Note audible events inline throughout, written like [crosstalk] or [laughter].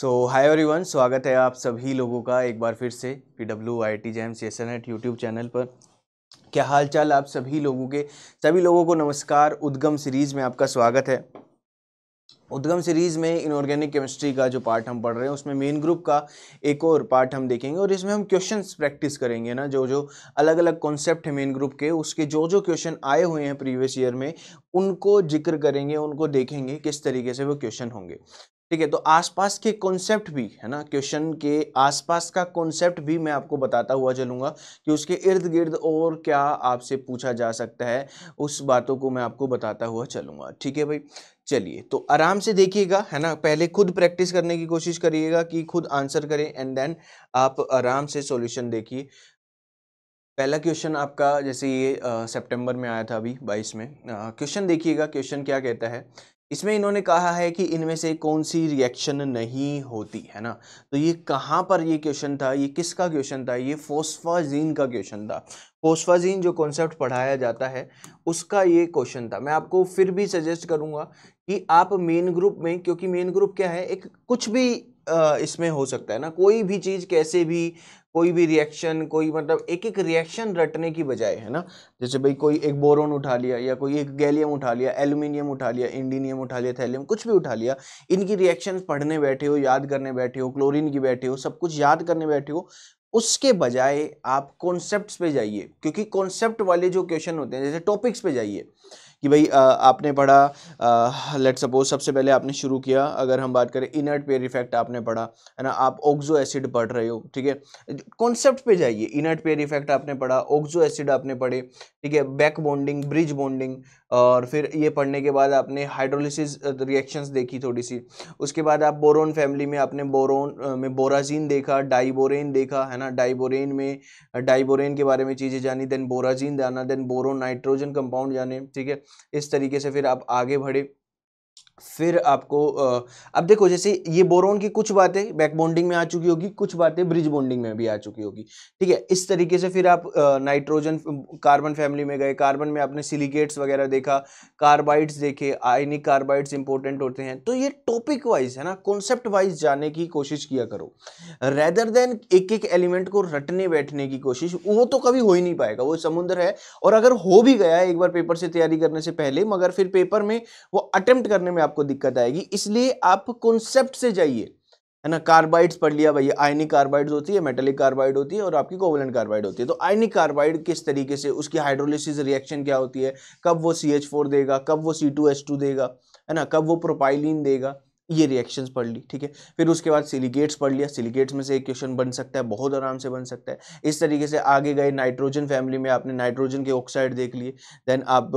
सो hi everyone स्वागत है आप सभी लोगों का एक बार फिर से P W I T JAM C S N at YouTube channel पर क्या हाल चाल आप सभी लोगों के सभी लोगों को नमस्कार उद्गम सीरीज़ में आपका स्वागत है उद्गम सीरीज़ में इनऑर्गेनिक केमिस्ट्री का जो पार्ट हम पढ़ रहे हैं उसमें मेन ग्रुप का एक और पार्ट हम देखेंगे और इसमें हम क्वेश्चंस प्रैक्टिस करेंगे ना जो जो अलग अलग कॉन्सेप्ट है मेन ग्रुप के उसके जो जो क्वेश्चन आए हुए हैं प्रीवियस ईयर में उनको जिक्र करेंगे उनको देखेंगे किस तरीके से वो क्वेश्चन होंगे ठीक है तो आसपास के कॉन्सेप्ट भी है ना क्वेश्चन के आसपास का कॉन्सेप्ट भी मैं आपको बताता हुआ चलूंगा कि उसके इर्द गिर्द और क्या आपसे पूछा जा सकता है उस बातों को मैं आपको बताता हुआ चलूंगा ठीक है भाई चलिए तो आराम से देखिएगा है ना पहले खुद प्रैक्टिस करने की कोशिश करिएगा कि खुद आंसर करें एंड देन आप आराम से सोल्यूशन देखिए पहला क्वेश्चन आपका जैसे ये सितंबर में आया था अभी बाईस में क्वेश्चन देखिएगा क्वेश्चन क्या कहता है इसमें इन्होंने कहा है कि इनमें से कौन सी रिएक्शन नहीं होती है ना तो ये कहाँ पर ये क्वेश्चन था ये किसका क्वेश्चन था ये फोस्फाजीन का क्वेश्चन था फोस्फाजीन जो कॉन्सेप्ट पढ़ाया जाता है उसका ये क्वेश्चन था मैं आपको फिर भी सजेस्ट करूँगा कि आप मेन ग्रुप में क्योंकि मेन ग्रुप क्या है एक कुछ भी इसमें हो सकता है ना कोई भी चीज़ कैसे भी कोई भी रिएक्शन कोई मतलब एक एक रिएक्शन रटने की बजाय है ना जैसे भाई कोई एक बोरोन उठा लिया या कोई एक गैलियम उठा लिया एल्यूमिनियम उठा लिया इंडीनियम उठा लिया थैलियम कुछ भी उठा लिया इनकी रिएक्शन पढ़ने बैठे हो याद करने बैठे हो क्लोरीन की बैठे हो सब कुछ याद करने बैठे हो उसके बजाय आप कॉन्सेप्ट्स पे जाइए क्योंकि कॉन्सेप्ट वाले जो क्वेश्चन होते हैं जैसे टॉपिक्स पे जाइए कि भाई आपने पढ़ा लेट सपोज सबसे पहले आपने शुरू किया अगर हम बात करें इनर्ट पेयर इफेक्ट आपने पढ़ा है ना आप ऑक्जो एसिड पढ़ रहे हो ठीक है कॉन्सेप्ट पे जाइए इनर्ट पेयर इफेक्ट आपने पढ़ा ऑक्जो एसिड आपने पढ़े ठीक है बैक बॉन्डिंग ब्रिज बॉन्डिंग और फिर ये पढ़ने के बाद आपने हाइड्रोलिसिस रिएक्शंस देखी थोड़ी सी उसके बाद आप बोरोन फैमिली में आपने बोरोन में बोराजीन देखा डाइबोरेन देखा है ना डाइबोरेन में डाइबोरेन के बारे में चीज़ें जानी देन बोराजीन जाना देन बोरोन नाइट्रोजन कंपाउंड जाने ठीक है इस तरीके से फिर आप आगे बढ़े फिर आपको अब देखो जैसे ये बोरोन की कुछ बातें बैक बॉन्डिंग में आ चुकी होगी कुछ बातें ब्रिज बॉन्डिंग में भी आ चुकी होगी ठीक है इस तरीके से फिर आप नाइट्रोजन कार्बन फैमिली में गए कार्बन में आपने सिलिकेट्स वगैरह देखा कार्बाइड्स देखे आयनिक कार्बाइड्स इंपॉर्टेंट होते हैं तो ये टॉपिक वाइज है ना कॉन्सेप्ट वाइज जाने की कोशिश किया करो रेदर देन एक एक एलिमेंट को रटने बैठने की कोशिश वो तो कभी हो ही नहीं पाएगा वो समुद्र है और अगर हो भी गया एक बार पेपर से तैयारी करने से पहले मगर फिर पेपर में वो अटेम्प्ट करने में आपको दिक्कत आएगी इसलिए आप कॉन्सेप्ट से जाइए है ना कार्बाइड्स पढ़ लिया भैया आयनिक कार्बाइड्स होती है मेटेलिक कार्बाइड होती है और आपकी कोवलेंट कार्बाइड होती है तो आयनिक कार्बाइड किस तरीके से उसकी हाइड्रोलिसिस रिएक्शन क्या होती है कब वो सी देगा कब वो सी देगा है ना कब वो प्रोपाइलिन देगा ये रिएक्शंस पढ़ ली ठीक है फिर उसके बाद सिलिकेट्स पढ़ लिया सिलिकेट्स में से एक क्वेश्चन बन सकता है बहुत आराम से बन सकता है इस तरीके से आगे गए नाइट्रोजन फैमिली में आपने नाइट्रोजन के ऑक्साइड देख लिए देन आप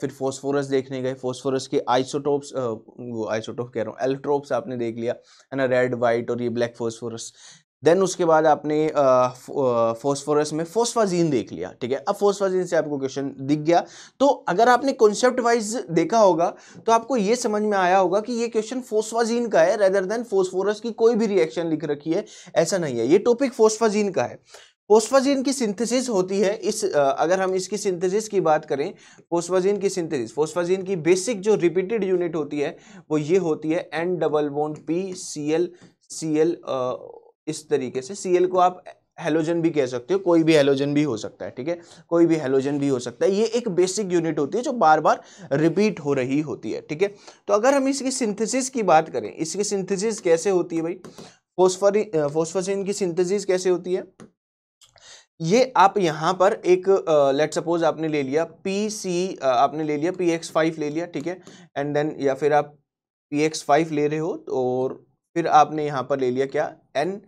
फिर फॉस्फोरस देखने गए फॉस्फोरस के आइसोटोप्स वो आइसोटोप कह रहा हूँ एल्ट्रोप्स आपने देख लिया है ना रेड वाइट और ये ब्लैक फोस्फोरस देन उसके बाद आपने फोस्फोरस में फोस्फाजीन देख लिया ठीक है अब फोस्फाजीन से आपको क्वेश्चन दिख गया तो अगर आपने कॉन्सेप्ट वाइज देखा होगा तो आपको ये समझ में आया होगा कि ये क्वेश्चन फोस्फाजीन का है रेदर देन फोस्फोरस की कोई भी रिएक्शन लिख रखी है ऐसा नहीं है ये टॉपिक फोस्फाजीन का है फोस्फाजीन की सिंथेसिस होती है इस अगर हम इसकी सिंथेसिस की बात करें फोस्फाजीन की सिंथेसिस फोस्फाजीन की बेसिक जो रिपीटेड यूनिट होती है वो ये होती है N double bond P C L C L इस तरीके से सी को आप हेलोजन भी कह सकते हो कोई भी हेलोजन भी हो सकता है ठीक है कोई भी हेलोजन भी हो सकता है ये एक बेसिक यूनिट होती है जो बार बार रिपीट हो रही होती है ठीक है तो अगर हम इसकी सिंथेसिस की बात करें इसकी सिंथेसिस कैसे होती है भाई फोस्फरी फोस्फोसिन की सिंथेसिस कैसे होती है ये आप यहाँ पर एक लेट uh, सपोज आपने ले लिया पी सी uh, आपने ले लिया पी एक्स फाइव ले लिया ठीक है एंड देन या फिर आप पी एक्स फाइव ले रहे हो तो और फिर आपने यहाँ पर ले लिया क्या N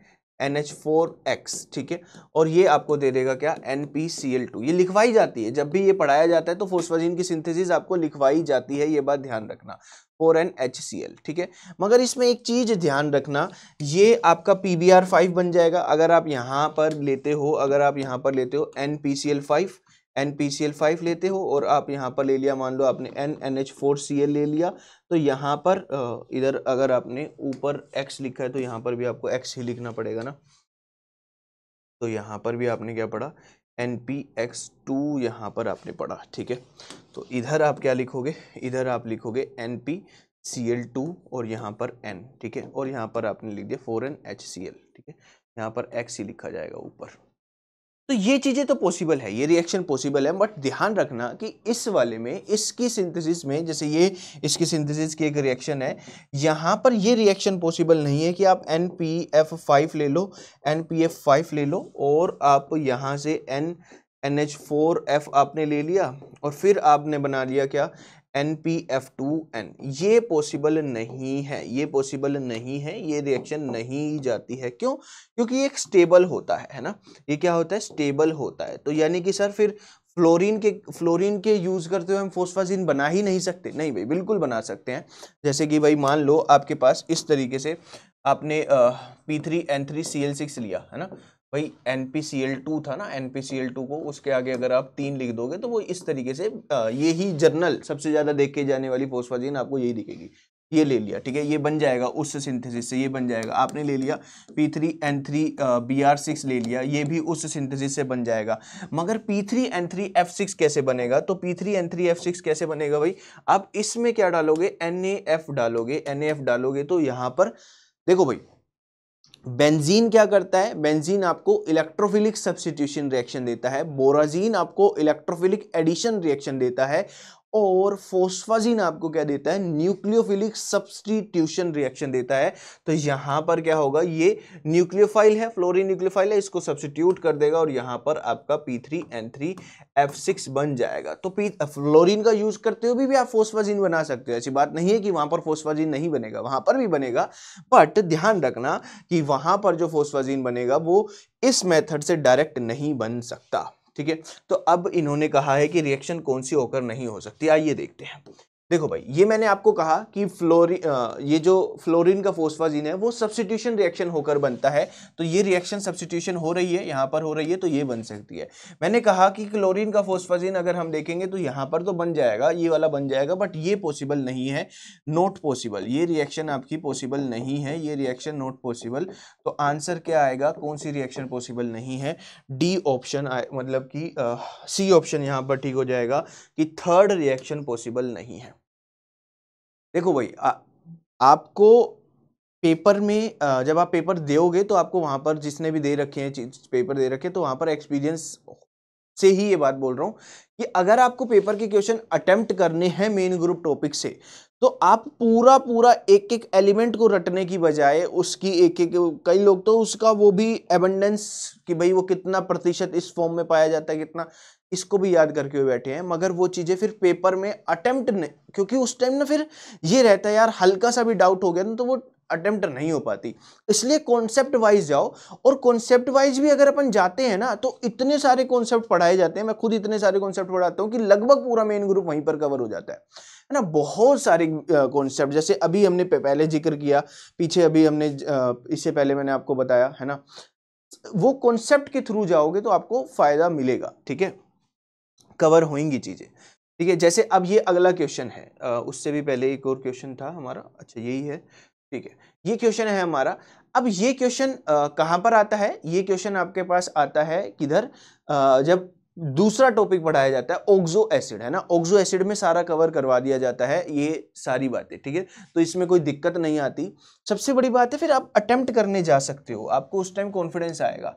N H four X ठीक है और ये आपको दे देगा क्या N P C L two ये लिखवाई जाती है जब भी ये पढ़ाया जाता है तो फोस्फाजीन की सिंथेसिस आपको लिखवाई जाती है ये बात ध्यान रखना four N H C L ठीक है मगर इसमें एक चीज़ ध्यान रखना ये आपका पी बी आर फाइव बन जाएगा अगर आप यहाँ पर लेते हो अगर आप यहाँ पर लेते हो N P C L five N P C L five लेते हो और आप यहाँ पर ले लिया मान लो आपने N N H four C L ले लिया तो यहाँ पर इधर अगर आपने ऊपर एक्स लिखा है तो यहाँ पर भी आपको एक्स ही लिखना पड़ेगा ना तो यहाँ पर भी आपने क्या पढ़ा एन पी एक्स टू यहाँ पर आपने पढ़ा ठीक है तो इधर आप क्या लिखोगे इधर आप लिखोगे N P C L two और यहाँ पर एन ठीक है और यहाँ पर आपने लिख दिया four N H C L ठीक है यहाँ पर एक्स ही लिखा जाएगा ऊपर तो ये चीज़ें तो पॉसिबल है ये रिएक्शन पॉसिबल है बट ध्यान रखना कि इस वाले में इसकी सिंथेसिस में जैसे ये इसकी सिंथेसिस की एक रिएक्शन है यहाँ पर ये रिएक्शन पॉसिबल नहीं है कि आप एन पी एफ फाइव ले लो एन पी एफ फाइव ले लो और आप यहाँ से N N H four F आपने ले लिया और फिर आपने बना लिया क्या N P F two N ये पॉसिबल नहीं है ये पॉसिबल नहीं है ये रिएक्शन नहीं जाती है क्यों क्योंकि ये एक स्टेबल होता है है ना ये क्या होता है स्टेबल होता है तो यानी कि सर फिर फ्लोरीन के फ्लोरीन के यूज़ करते हुए हम फोस्फाजीन बना ही नहीं सकते नहीं भाई बिल्कुल बना सकते हैं जैसे कि भाई मान लो आपके पास इस तरीके से आपने P three N three C L six लिया है ना भाई N P C L two था ना N P C L two को उसके आगे अगर आप तीन लिख दोगे तो वो इस तरीके से ये ही जर्नल सबसे ज़्यादा देखे जाने वाली फोस्फाजीन आपको यही दिखेगी ये ले लिया ठीक है ये बन जाएगा उस सिंथेसिस से ये बन जाएगा आपने ले लिया P three N three B R six ले लिया ये भी उस सिंथेसिस से बन जाएगा मगर P three N three F six कैसे बनेगा तो P three N three F six कैसे बनेगा भाई आप इसमें क्या डालोगे एन ए एफ डालोगे एन ए एफ डालोगे तो यहाँ पर देखो भाई बेंजीन क्या करता है बेंजीन आपको इलेक्ट्रोफिलिक सब्सिट्यूशन रिएक्शन देता है बोराजीन आपको इलेक्ट्रोफिलिक एडिशन रिएक्शन देता है और फोस्फाजीन आपको क्या देता है न्यूक्लियोफिलिक सब्सटीट्यूशन रिएक्शन देता है तो यहाँ पर क्या होगा ये न्यूक्लियोफाइल है फ्लोरीन न्यूक्लियोफाइल है इसको सब्सटीट्यूट कर देगा और यहाँ पर आपका P three N three F six बन जाएगा तो पी फ्लोरिन का यूज करते हुए भी, भी आप फोस्फाजीन बना सकते हो ऐसी बात नहीं है कि वहाँ पर फोस्फाजीन नहीं बनेगा वहाँ पर भी बनेगा बट ध्यान रखना कि वहाँ पर जो फोस्फाजीन बनेगा वो इस मेथड से डायरेक्ट नहीं बन सकता ठीक है तो अब इन्होंने कहा है कि रिएक्शन कौन सी होकर नहीं हो सकती आइए देखते हैं देखो भाई ये मैंने आपको कहा कि फ्लोरिन ये जो फ्लोरीन का फोस्फाजीन है वो सब्सिट्यूशन रिएक्शन होकर बनता है तो ये रिएक्शन सब्सिट्यूशन हो रही है यहाँ पर हो रही है तो ये बन सकती है मैंने कहा कि क्लोरीन का फोस्फाजीन अगर हम देखेंगे तो यहाँ पर तो बन जाएगा ये वाला बन जाएगा बट ये पॉसिबल नहीं है नॉट पॉसिबल ये रिएक्शन आपकी पॉसिबल नहीं है ये रिएक्शन नॉट पॉसिबल तो आंसर क्या आएगा कौन सी रिएक्शन पॉसिबल नहीं है डी ऑप्शन मतलब कि सी ऑप्शन यहाँ पर ठीक हो जाएगा कि थर्ड रिएक्शन पॉसिबल नहीं है देखो भाई आपको पेपर में जब आप पेपर दोगे तो आपको वहाँ पर जिसने भी दे रखे हैं पेपर दे रखे तो वहाँ पर एक्सपीरियंस से ही ये बात बोल रहा हूँ कि अगर आपको पेपर के क्वेश्चन अटेम्प्ट करने हैं मेन ग्रुप टॉपिक से तो आप पूरा पूरा एक एक एलिमेंट को रटने की बजाय उसकी एक एक कई लोग तो उसका वो भी एबंडेंस कि भाई वो कितना प्रतिशत इस फॉर्म में पाया जाता है कितना इसको भी याद करके हुए बैठे हैं मगर वो चीज़ें फिर पेपर में अटेम्प्ट क्योंकि उस टाइम ना फिर ये रहता है यार हल्का सा भी डाउट हो गया ना तो वो अटेम्प्ट नहीं हो पाती इसलिए कॉन्सेप्ट वाइज जाओ और कॉन्सेप्ट वाइज भी अगर अपन जाते हैं ना तो इतने सारे कॉन्सेप्ट पढ़ाए जाते हैं मैं खुद इतने सारे कॉन्सेप्ट पढ़ाता हूँ कि लगभग पूरा मेन ग्रुप वहीं पर कवर हो जाता है है ना बहुत सारे कॉन्सेप्ट जैसे अभी हमने पहले जिक्र किया पीछे अभी हमने इससे पहले मैंने आपको बताया है ना वो कॉन्सेप्ट के थ्रू जाओगे तो आपको फ़ायदा मिलेगा ठीक है कवर होंगी चीज़ें ठीक है जैसे अब ये अगला क्वेश्चन है आ, उससे भी पहले एक और क्वेश्चन था हमारा अच्छा यही है ठीक है ये क्वेश्चन है हमारा अब ये क्वेश्चन कहाँ पर आता है ये क्वेश्चन आपके पास आता है किधर जब दूसरा टॉपिक पढ़ाया जाता है ओक्जो एसिड है ना ओक्जो एसिड में सारा कवर करवा दिया जाता है ये सारी बातें ठीक है तो इसमें कोई दिक्कत नहीं आती सबसे बड़ी बात है फिर आप अटेम्प्ट करने जा सकते हो आपको उस टाइम कॉन्फिडेंस आएगा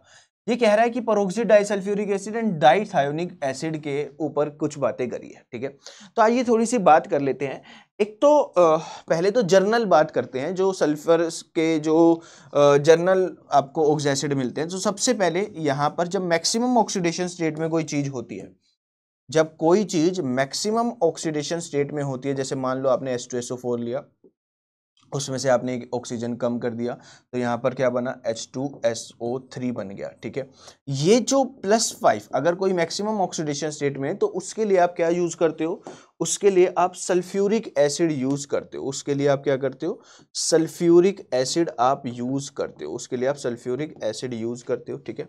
ये कह रहा है कि peroxy disulphuric acid and dithionic acid के ऊपर कुछ बातें करी है ठीक है तो आइए थोड़ी सी बात कर लेते हैं एक तो पहले तो जर्नल बात करते हैं जो सल्फर के जो जर्नल आपको ऑक्सीड मिलते हैं तो सबसे पहले यहाँ पर जब मैक्सिमम ऑक्सीडेशन स्टेट में कोई चीज़ होती है जब कोई चीज़ मैक्सिमम ऑक्सीडेशन स्टेट में होती है जैसे मान लो आपने एस लिया उसमें से आपने एक ऑक्सीजन कम कर दिया तो यहाँ पर क्या बना H two S O three बन गया ठीक है ये जो प्लस फाइव अगर कोई मैक्सिमम ऑक्सीडेशन स्टेट में है तो उसके लिए आप क्या यूज़ करते हो उसके लिए आप सल्फ्यूरिक एसिड यूज़ करते हो उसके लिए आप क्या करते हो सल्फ्यूरिक एसिड आप यूज़ करते हो उसके लिए आप सल्फ्यूरिक एसिड यूज़ करते हो ठीक है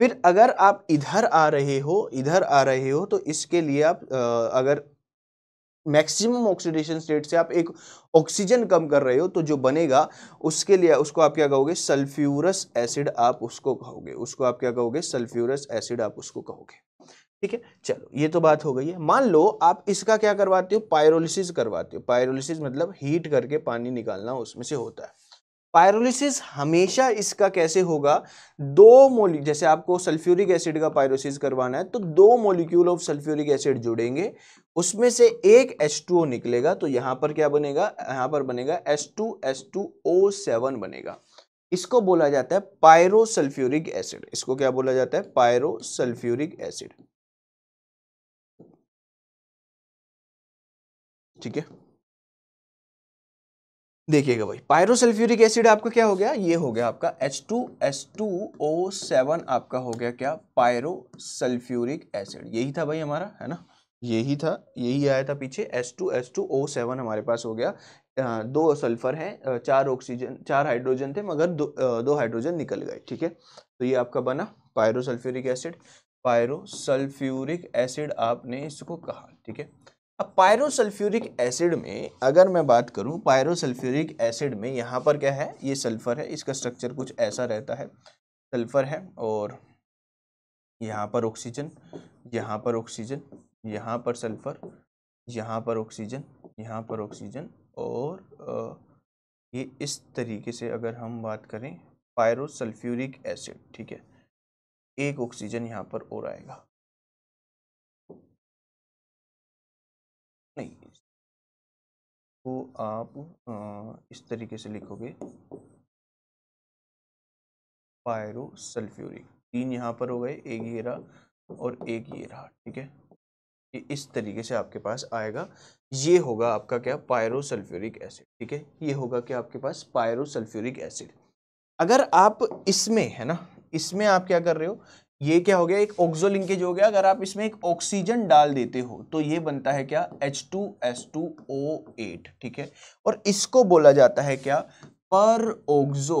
फिर अगर आप इधर आ रहे हो इधर आ रहे हो तो इसके लिए आप अगर मैक्सिमम ऑक्सीडेशन स्टेट से आप एक ऑक्सीजन कम कर रहे हो तो जो बनेगा उसके लिए उसको आप क्या कहोगे सल्फ्यूरस एसिड आप उसको कहोगे उसको आप क्या कहोगे सल्फ्यूरस एसिड आप उसको कहोगे ठीक है चलो ये तो बात हो गई है मान लो आप इसका क्या करवाते हो पायरोलिसिस करवाते हो पायरोलिसिस मतलब हीट करके पानी निकालना उसमें से होता है पायरोलिसिस हमेशा इसका कैसे होगा दो मोली जैसे आपको सल्फ्यूरिक एसिड का पायरोसिस करवाना है तो दो मोलिक्यूल ऑफ सल्फ्यूरिक एसिड जुड़ेंगे उसमें से एक H2O निकलेगा तो यहां पर क्या बनेगा यहां पर बनेगा H2S2O7 बनेगा इसको बोला जाता है पायरोसल्फ्यूरिक एसिड इसको क्या बोला जाता है पायरोसल्फ्यूरिक एसिड ठीक है देखिएगा भाई पायरोसल्फ्यूरिक एसिड आपका क्या हो गया ये हो गया आपका H2S2O7 आपका हो गया क्या पायरोसल्फ्यूरिक एसिड यही था भाई हमारा है ना यही था यही आया था पीछे S S two two O seven हमारे पास हो गया दो सल्फर हैं चार ऑक्सीजन चार हाइड्रोजन थे मगर दो दो हाइड्रोजन निकल गए ठीक है तो ये आपका बना पायरोसल्फ्यूरिक एसिड पायरोसल्फ्यूरिक एसिड आपने इसको कहा ठीक है अब पायरोसल्फ्यूरिक एसिड में अगर मैं बात करूं पायरोसल्फ्यूरिक एसिड में यहाँ पर क्या है ये सल्फर है इसका स्ट्रक्चर कुछ ऐसा रहता है सल्फर है और यहाँ पर ऑक्सीजन यहाँ पर ऑक्सीजन यहाँ पर सल्फ़र यहाँ पर ऑक्सीजन यहाँ पर ऑक्सीजन और ये इस तरीके से अगर हम बात करें पायरोसल्फ्यूरिक एसिड ठीक है एक ऑक्सीजन यहाँ पर और आएगा नहीं तो आप इस तरीके से लिखोगे पायरोसल्फ्यूरिक तीन यहाँ पर हो गए एक ये रहा और एक ये रहा ठीक है इस तरीके से आपके पास आएगा ये होगा आपका क्या पायरोसल्फ्यूरिक एसिड ठीक है ये होगा क्या आपके पास पायरोसल्फ्यूरिक एसिड अगर आप इसमें है ना इसमें आप क्या कर रहे हो ये क्या हो गया एक ऑक्सो लिंकेज हो गया अगर आप इसमें एक ऑक्सीजन डाल देते हो तो ये बनता है क्या H2S2O8 ठीक है और इसको बोला जाता है क्या पर ऑक्सो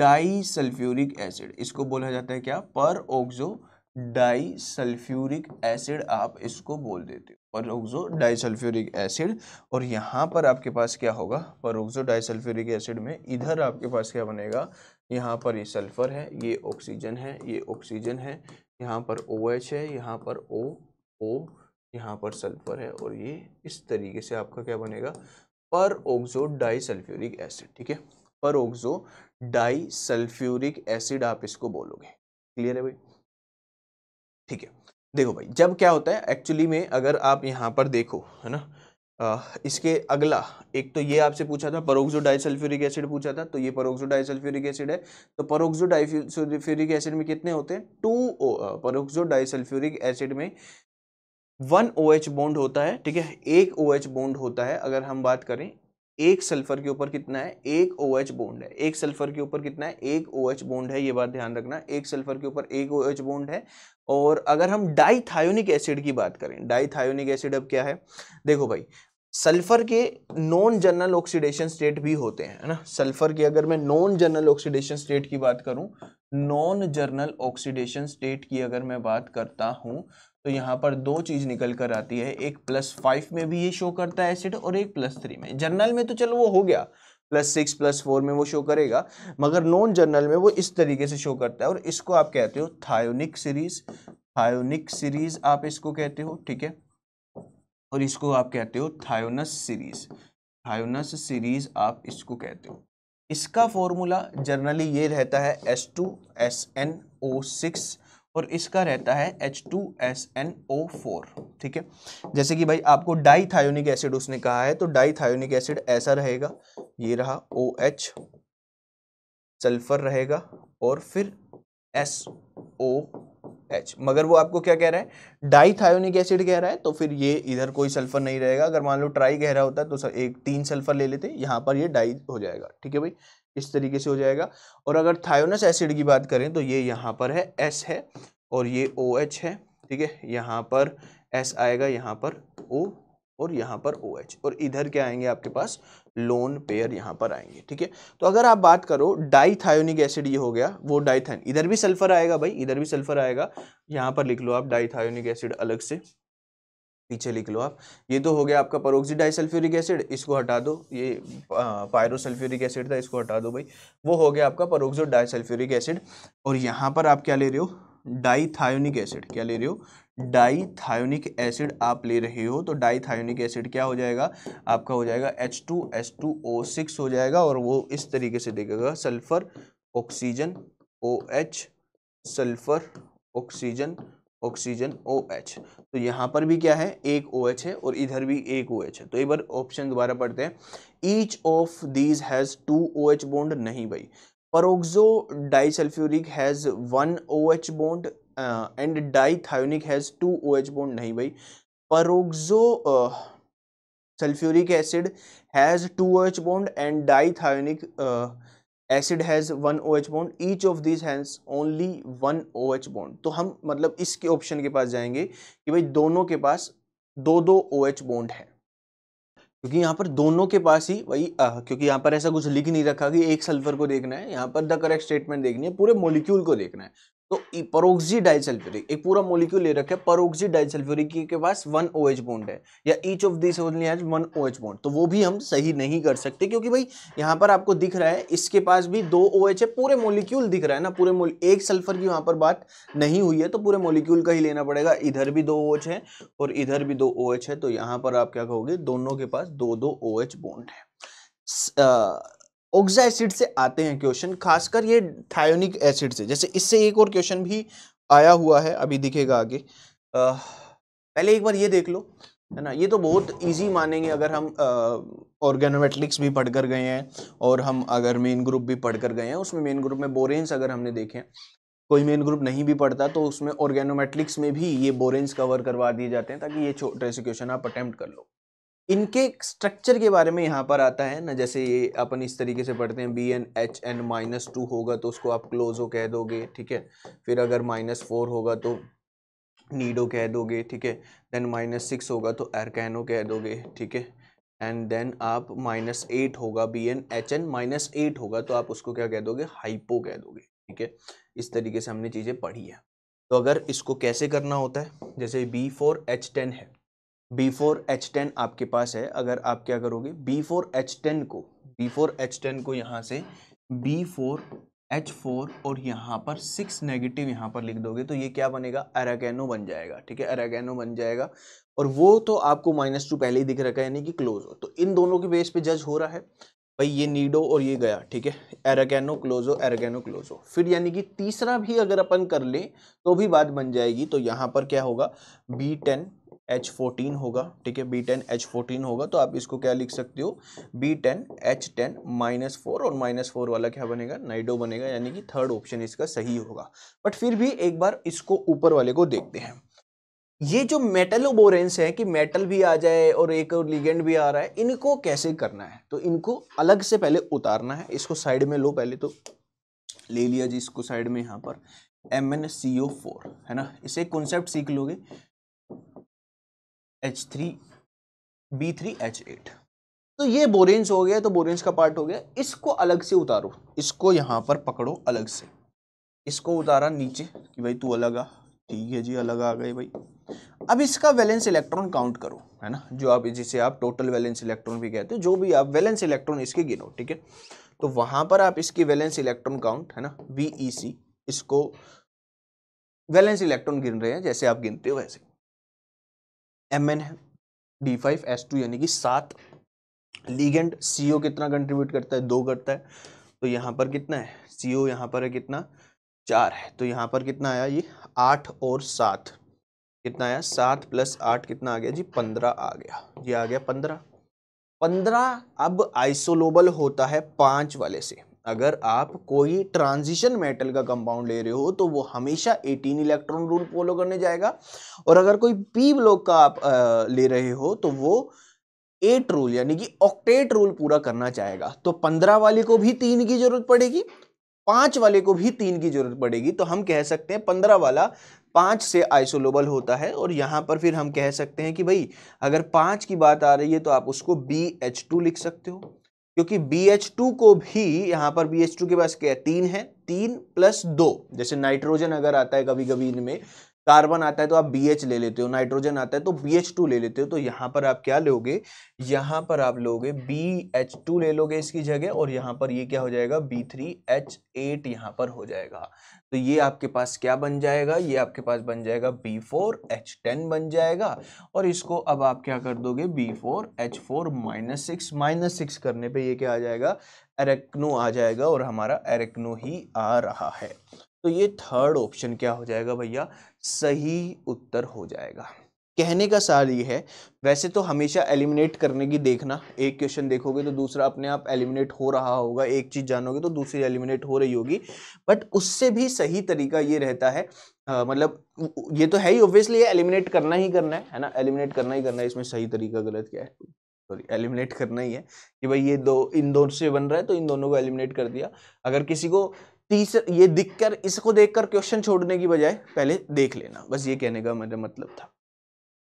डाई सल्फ्यूरिक एसिड इसको बोला जाता है क्या पर ऑक्सो डाई सल्फ्यूरिक एसिड आप इसको बोल देते हो परोक्सो डाइसल्फ्यूरिक एसिड और यहाँ पर आपके पास क्या होगा परोक्सो डाइसल्फ्यूरिक एसिड में इधर आपके पास क्या बनेगा यहाँ पर ये सल्फर है ये ऑक्सीजन है ये ऑक्सीजन है यहाँ पर ओ OH है यहाँ पर ओ ओ यहाँ पर सल्फर है और ये इस तरीके से आपका क्या बनेगा पर ओक्सो डाइसल्फ्यूरिक एसिड ठीक है पर ओक्सो डाई सल्फ्यूरिक एसिड आप इसको बोलोगे क्लियर है भाई ठीक है देखो भाई जब क्या होता है एक्चुअली में अगर आप यहाँ पर देखो है ना आ, इसके अगला एक तो ये आपसे पूछा था परोक्सो डाइसल्फ्यूरिक एसिड पूछा था तो ये परोक्सो डाइसल्फ्यूरिक एसिड है तो परोक्सो डाइसल्फ्यूरिक एसिड में कितने होते हैं टू परोक्सो डाइसल्फ्यूरिक एसिड में वन ओ एच बॉन्ड होता है ठीक है एक ओ एच बॉन्ड होता है अगर हम बात करें एक सल्फर के ऊपर कितना है एक ओ एच बॉन्ड है एक सल्फर के ऊपर कितना है एक ओ एच बॉन्ड है ये बात ध्यान रखना एक सल्फर के ऊपर एक ओ एच बॉन्ड है और अगर हम डाइथायोनिक एसिड की बात करें डाइथायोनिक एसिड अब क्या है देखो भाई सल्फर के नॉन जनरल ऑक्सीडेशन स्टेट भी होते हैं है ना सल्फर के अगर मैं नॉन जनरल ऑक्सीडेशन स्टेट की बात करूं नॉन जनरल ऑक्सीडेशन स्टेट की अगर मैं बात करता हूं तो यहां पर दो चीज़ निकल कर आती है एक प्लस फाइव में भी ये शो करता है एसिड और एक प्लस थ्री में जनरल में तो चलो वो हो गया प्लस सिक्स प्लस फोर में वो शो करेगा मगर नॉन जर्नल में वो इस तरीके से शो करता है और इसको आप कहते हो थायोनिक सीरीज थायोनिक सीरीज आप इसको कहते हो ठीक है और इसको आप कहते हो थायोनस सीरीज थायोनस सीरीज आप इसको कहते हो इसका फॉर्मूला जर्नली ये रहता है S two S N O six और इसका रहता है H two S N O four ठीक है जैसे कि भाई आपको डाईथायोनिक एसिड उसने कहा है तो डाईथायोनिक एसिड ऐसा रहेगा ये रहा ओ एच सल्फर रहेगा और फिर एस ओ एच मगर वो आपको क्या कह रहा है डाईथायोनिक एसिड कह रहा है तो फिर ये इधर कोई सल्फर नहीं रहेगा अगर मान लो ट्राई गहरा होता है तो सर एक तीन सल्फर ले लेते यहाँ पर ये डाई हो जाएगा ठीक है भाई इस तरीके से हो जाएगा और अगर थायोनस एसिड की बात करें तो ये यहाँ पर है एस है और ये ओ OH है ठीक है यहाँ पर एस आएगा यहाँ पर ओ और यहाँ पर ओ OH और इधर क्या आएंगे आपके पास लोन पेयर यहाँ पर आएंगे ठीक है तो अगर आप बात करो डाइथायोनिक एसिड ये हो गया वो डाइथाइन इधर भी सल्फर आएगा भाई इधर भी सल्फर आएगा यहाँ पर लिख लो आप डाइथायोनिक एसिड अलग से पीछे लिख लो आप ये तो हो गया आपका परोक्सी डाइसल्फ्यूरिक एसिड इसको हटा दो ये पायरोसल्फ्यूरिक एसिड था इसको हटा दो भाई वो हो गया आपका परोक्सो डाइसल्फ्यूरिक एसिड और यहाँ पर आप क्या ले रहे हो डाइथायोनिक एसिड क्या ले रहे हो डाइथायोनिक एसिड आप ले रहे हो तो डाइथायोनिक एसिड क्या हो जाएगा आपका हो जाएगा H two H two O six हो जाएगा और वो इस तरीके से देखेगा sulphur oxygen O H sulphur oxygen oxygen O H तो यहाँ पर भी क्या है एक ओ OH एच है और इधर भी एक ओ OH एच है तो एक बार ऑप्शन दोबारा पढ़ते हैं each of these has two O H bond नहीं भाई peroxo disulphuric has one O H bond and dithionic has two O H bond नहीं भाई peroxo sulphuric acid has two O H bond and dithionic acid has one O H bond each of this has only one O H bond तो हम मतलब इसके option के पास जाएंगे कि भाई दोनों के पास दो दो ओ एच बॉन्ड है क्योंकि यहाँ पर दोनों के पास ही वही आ, क्योंकि यहाँ पर ऐसा कुछ लिख नहीं रखा कि एक सल्फर को देखना है यहाँ पर द करेक्ट स्टेटमेंट देखनी है पूरे मोलिक्यूल को देखना है तो परोक्सी डाइसल्फ्यूरिक एक पूरा मोलिक्यूल ले रखा है परोक्सी डाइसल्फ्यूरिक के पास वन ओ एच बोन्ड है या each of this only has one O H bond तो वो भी हम सही नहीं कर सकते क्योंकि भाई यहाँ पर आपको दिख रहा है इसके पास भी दो ओ एच है पूरे मोलिक्यूल दिख रहा है ना पूरे एक सल्फर की वहाँ पर बात नहीं हुई है तो पूरे मोलिक्यूल का ही लेना पड़ेगा इधर भी दो ओ एच है और इधर भी दो ओ एच है तो यहाँ पर आप क्या कहोगे दोनों के पास दो दो ओ एच बोन्ड है ऑक्सा एसिड से आते हैं क्वेश्चन खासकर ये थायोनिक एसिड से जैसे इससे एक और क्वेश्चन भी आया हुआ है अभी दिखेगा आगे आ, पहले एक बार ये देख लो है ना ये तो बहुत इजी मानेंगे अगर हम ऑर्गेनोमेट्रिक्स भी पढ़ कर गए हैं और हम अगर मेन ग्रुप भी पढ़ कर गए हैं उसमें मेन ग्रुप में बोरेंस अगर हमने देखे हैं कोई मेन ग्रुप नहीं भी पढ़ता तो उसमें ऑर्गेनोमेट्रिक्स में भी ये बोरेंस कवर करवा दिए जाते हैं ताकि ये छोटे से क्वेश्चन आप अटैम्प्ट कर लो इनके स्ट्रक्चर के बारे में यहाँ पर आता है ना जैसे ये अपन इस तरीके से पढ़ते हैं B N H N minus two होगा तो उसको आप क्लोजो कह दोगे ठीक है फिर अगर माइनस फोर होगा तो नीडो कह दोगे ठीक है देन माइनस सिक्स होगा तो एरकैनो कह दोगे ठीक है एंड देन आप माइनस एट होगा B N H N minus eight होगा तो आप उसको क्या कह दोगे हाइपो कह दोगे ठीक है इस तरीके से हमने चीज़ें पढ़ी है तो अगर इसको कैसे करना होता है जैसे बी फोर एच टेन है बी फोर एच टेन आपके पास है अगर आप क्या करोगे बी फोर एच टेन को बी फोर एच टेन को यहाँ से बी फोर एच फोर और यहाँ पर सिक्स नेगेटिव यहाँ पर लिख दोगे तो ये क्या बनेगा एरागैनो बन जाएगा ठीक है एरागैनो बन जाएगा और वो तो आपको माइनस टू पहले ही दिख रखा है यानी कि क्लोज हो तो इन दोनों के बेस पे जज हो रहा है भाई ये नीडो और ये गया ठीक है एरागैनो हो एरागैनो क्लोज हो फिर यानी कि तीसरा भी अगर अपन कर लें तो भी बात बन जाएगी तो यहाँ पर क्या होगा बी टेन एच फोर्टीन होगा ठीक है बी टेन एच फोर्टीन होगा तो आप इसको क्या लिख सकते हो B ten H ten minus four और माइनस फोर वाला क्या बनेगा नाइडो बनेगा यानी कि थर्ड ऑप्शन इसका सही होगा बट फिर भी एक बार इसको ऊपर वाले को देखते हैं ये जो मेटलोबोरेंस है कि मेटल भी आ जाए और एक और लिगेंड भी आ रहा है इनको कैसे करना है तो इनको अलग से पहले उतारना है इसको साइड में लो पहले तो ले लिया जी इसको साइड में यहाँ पर एम एन फोर है ना इसे कॉन्सेप्ट सीख लोगे H three B three H eight तो ये बोरेंस हो गया तो बोरेंस का पार्ट हो गया इसको अलग से उतारो इसको यहाँ पर पकड़ो अलग से इसको उतारा नीचे कि भाई तू अलग आ ठीक है जी अलग आ गए भाई अब इसका वैलेंस इलेक्ट्रॉन काउंट करो है ना जो आप जिसे आप टोटल वैलेंस इलेक्ट्रॉन भी कहते हो जो भी आप वैलेंस इलेक्ट्रॉन इसके गिनो ठीक है तो वहाँ पर आप इसकी वैलेंस इलेक्ट्रॉन काउंट है ना वी e इसको वैलेंस इलेक्ट्रॉन गिन रहे हैं जैसे आप गिनते हो वैसे एम एन है डी फाइव एस टू यानी कि सात लीगेंड सी ओ कितना कंट्रीब्यूट करता है दो करता है तो यहाँ पर कितना है सी ओ यहाँ पर है कितना चार है तो यहाँ पर कितना आया ये आठ और सात कितना आया सात प्लस आठ कितना आ गया जी पंद्रह आ गया ये आ गया पंद्रह पंद्रह अब आइसोलोबल होता है पाँच वाले से अगर आप कोई ट्रांजिशन मेटल का कंपाउंड ले रहे हो तो वो हमेशा 18 इलेक्ट्रॉन रूल फॉलो करने जाएगा और अगर कोई पी ब्लॉक का आप आ, ले रहे हो तो वो एट रूल यानी कि ऑक्टेट रूल पूरा करना चाहेगा तो पंद्रह वाले को भी तीन की जरूरत पड़ेगी पांच वाले को भी तीन की जरूरत पड़ेगी तो हम कह सकते हैं पंद्रह वाला पाँच से आइसोलोबल होता है और यहाँ पर फिर हम कह सकते हैं कि भाई अगर पाँच की बात आ रही है तो आप उसको बी एच टू लिख सकते हो क्योंकि बी एच टू को भी यहाँ पर बी एच टू के पास क्या है तीन है तीन प्लस दो जैसे नाइट्रोजन अगर आता है कभी कभी इनमें कार्बन आता है तो आप बी ले लेते हो नाइट्रोजन आता है तो बी ले लेते हो तो यहाँ पर आप क्या लोगे यहाँ पर आप लोगे बी ले लोगे इसकी जगह और यहाँ पर ये क्या हो जाएगा बी थ्री एच एट यहाँ पर हो जाएगा तो ये आपके पास क्या बन जाएगा ये आपके पास बन जाएगा बी फोर एच टेन बन जाएगा और इसको अब आप क्या कर दोगे B four H four minus six minus six करने पर यह क्या आ जाएगा एरेक्नो आ जाएगा और हमारा एरेक्नो ही आ रहा है तो ये थर्ड ऑप्शन क्या हो जाएगा भैया सही उत्तर हो जाएगा कहने का सार ये है वैसे तो हमेशा एलिमिनेट करने की देखना एक क्वेश्चन देखोगे तो दूसरा अपने आप एलिमिनेट हो रहा होगा एक चीज़ जानोगे तो दूसरी एलिमिनेट हो रही होगी बट उससे भी सही तरीका ये रहता है आ, मतलब ये तो है ही ऑब्वियसली एलिमिनेट करना ही करना है है ना एलिमिनेट करना ही करना है इसमें सही तरीका गलत क्या है सॉरी एलिमिनेट करना ही है कि भाई ये दो इन दोनों से बन रहा है तो इन दोनों को एलिमिनेट कर दिया अगर किसी को तीसर ये दिख कर इसको देख कर क्वेश्चन छोड़ने की बजाय पहले देख लेना बस ये कहने का मेरा मतलब था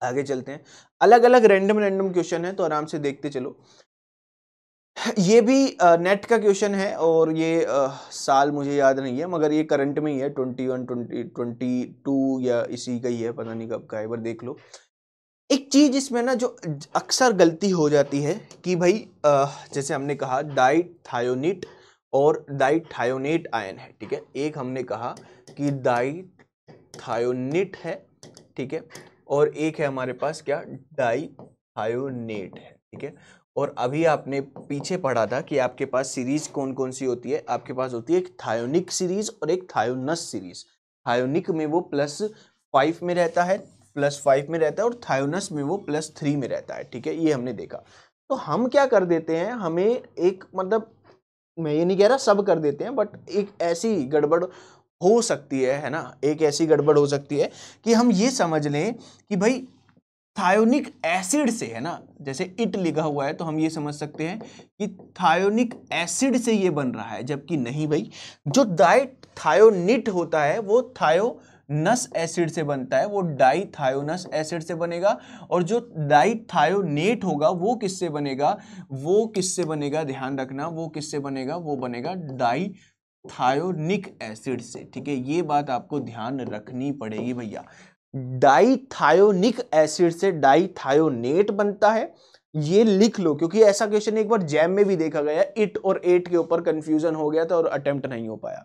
आगे चलते हैं अलग अलग रैंडम रैंडम क्वेश्चन है तो आराम से देखते चलो ये भी नेट का क्वेश्चन है और ये आ, साल मुझे याद नहीं है मगर ये करंट में ही है twenty one twenty twenty two या इसी का ही है पता नहीं कब का है पर देख लो एक चीज़ इसमें ना जो अक्सर गलती हो जाती है कि भाई आ, जैसे हमने कहा डाइट थायोनिट और डाइथायोनेट थायोनेट आयन है ठीक है एक हमने कहा कि डाइथायोनेट है ठीक है और एक है हमारे पास क्या डाई है ठीक है और अभी आपने पीछे पढ़ा था कि आपके पास सीरीज कौन कौन सी होती है आपके पास होती है एक थायोनिक सीरीज और एक थायोनस सीरीज थायोनिक में वो प्लस फाइव में रहता है प्लस फाइव में रहता है और थायोनस में वो प्लस थ्री में रहता है ठीक है ये हमने देखा तो हम क्या कर देते हैं हमें एक मतलब मैं ये नहीं कह रहा सब कर देते हैं बट एक ऐसी गड़बड़ हो सकती है है ना एक ऐसी गड़बड़ हो सकती है कि हम ये समझ लें कि भाई थायोनिक एसिड से है ना जैसे इट लिखा हुआ है तो हम ये समझ सकते हैं कि थायोनिक एसिड से ये बन रहा है जबकि नहीं भाई जो डाइट थायोनिट होता है वो थायो नस एसिड से बनता है वो डाईथायोनस एसिड से बनेगा और जो डाईथायोनेट होगा वो किससे बनेगा वो किससे बनेगा ध्यान रखना वो किससे बनेगा वो बनेगा डाई थायोनिक एसिड से ठीक है ये बात आपको ध्यान रखनी पड़ेगी भैया डाईथायोनिक एसिड से डाईथायोनेट बनता है ये लिख लो क्योंकि ऐसा क्वेश्चन एक बार जैम में भी देखा गया इट और एट के ऊपर कंफ्यूजन हो गया था और अटेम्प्ट नहीं हो पाया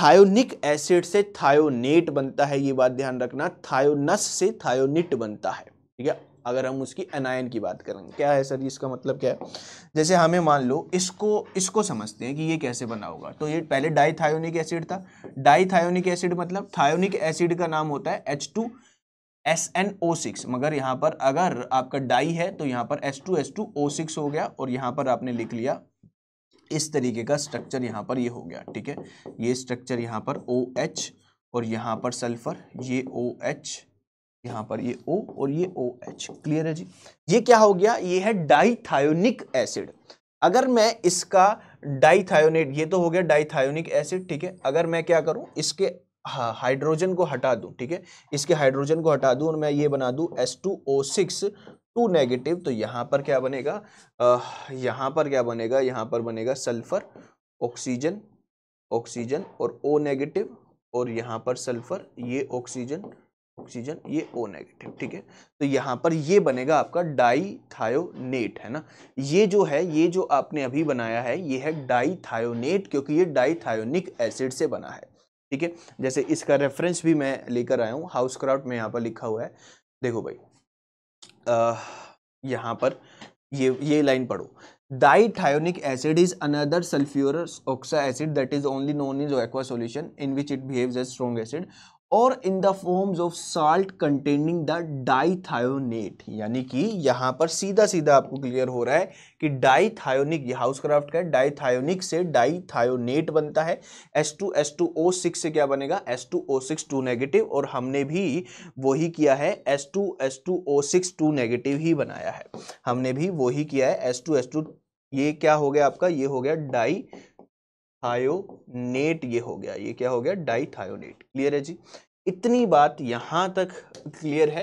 थायोनिक एसिड से थायोनेट बनता है ये बात ध्यान रखना थायोनस से थायोनिट बनता है ठीक है अगर हम उसकी अनायन की बात करेंगे क्या है सर इसका मतलब क्या है जैसे हमें मान लो इसको इसको समझते हैं कि ये कैसे बना होगा तो ये पहले डाईथायोनिक एसिड था डाईथायोनिक एसिड मतलब थायोनिक एसिड का नाम होता है H two S N O six मगर यहाँ पर अगर आपका डाई है तो यहाँ पर S two S two O six हो गया और यहाँ पर आपने लिख लिया इस तरीके का स्ट्रक्चर यहाँ पर ये हो गया ठीक है ये स्ट्रक्चर यहाँ पर ओ OH और यहाँ पर सल्फर ये ओ OH यहाँ पर ये ओ और ये ओ एच क्लियर है जी ये क्या हो गया ये है डाइथायोनिक एसिड अगर मैं इसका डाइथायोनेट ये तो हो गया डाइथायोनिक एसिड ठीक है अगर मैं क्या करूँ इसके हाइड्रोजन को हटा दूँ ठीक है इसके हाइड्रोजन को हटा दूँ और मैं ये बना दूँ S two O six two negative तो यहाँ पर क्या बनेगा यहाँ पर क्या बनेगा यहाँ पर बनेगा सल्फर ऑक्सीजन ऑक्सीजन और ओ नेगेटिव और यहाँ पर सल्फर ये ऑक्सीजन ऑक्सीजन ये ओ नेगेटिव ठीक है तो यहाँ पर ये बनेगा आपका थायोनेट है ना ये जो है ये जो आपने अभी बनाया है ये है डाई थायोनेट क्योंकि ये थायोनिक एसिड से बना है ठीक है जैसे इसका रेफरेंस भी मैं लेकर आया हूँ हाउस क्राफ्ट में यहाँ पर लिखा हुआ है देखो भाई यहाँ पर ये ये लाइन पढ़ो thionic acid is another sulphurous oxa acid that is only known is aqua solution in which it behaves as strong acid और in the forms of salt containing the dithionate यानी कि यहाँ पर सीधा सीधा आपको क्लियर हो रहा है कि डाइथायोनिक ये हाउस क्राफ्ट का डाइथायोनिक से डाइथायोनेट बनता है S two S two O six से क्या बनेगा S two O six two negative और हमने भी वही किया है S two S two O six two negative ही बनाया है हमने भी वही किया है एस टू एस टू ये क्या हो गया आपका ये हो गया डाई थायोनेट ये हो गया ये क्या हो गया डाइथायोनेट क्लियर है जी इतनी बात यहाँ तक क्लियर है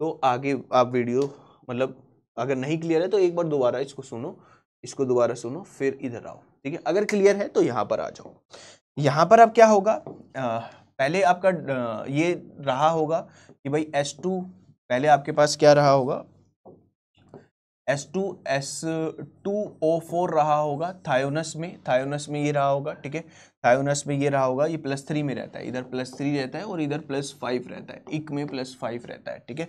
तो आगे आप वीडियो मतलब अगर नहीं क्लियर है तो एक बार दोबारा इसको सुनो इसको दोबारा सुनो फिर इधर आओ ठीक है अगर क्लियर है तो यहाँ पर आ जाओ यहाँ पर अब क्या होगा आ, पहले आपका ये रहा होगा कि भाई एस टू पहले आपके पास क्या रहा होगा S two S two O four रहा होगा थायोनस में थायोनस में ये रहा होगा ठीक है थायोनस में ये रहा होगा ये प्लस थ्री में रहता है इधर प्लस थ्री रहता है और इधर प्लस फाइव रहता है इक में प्लस फाइव रहता है ठीक है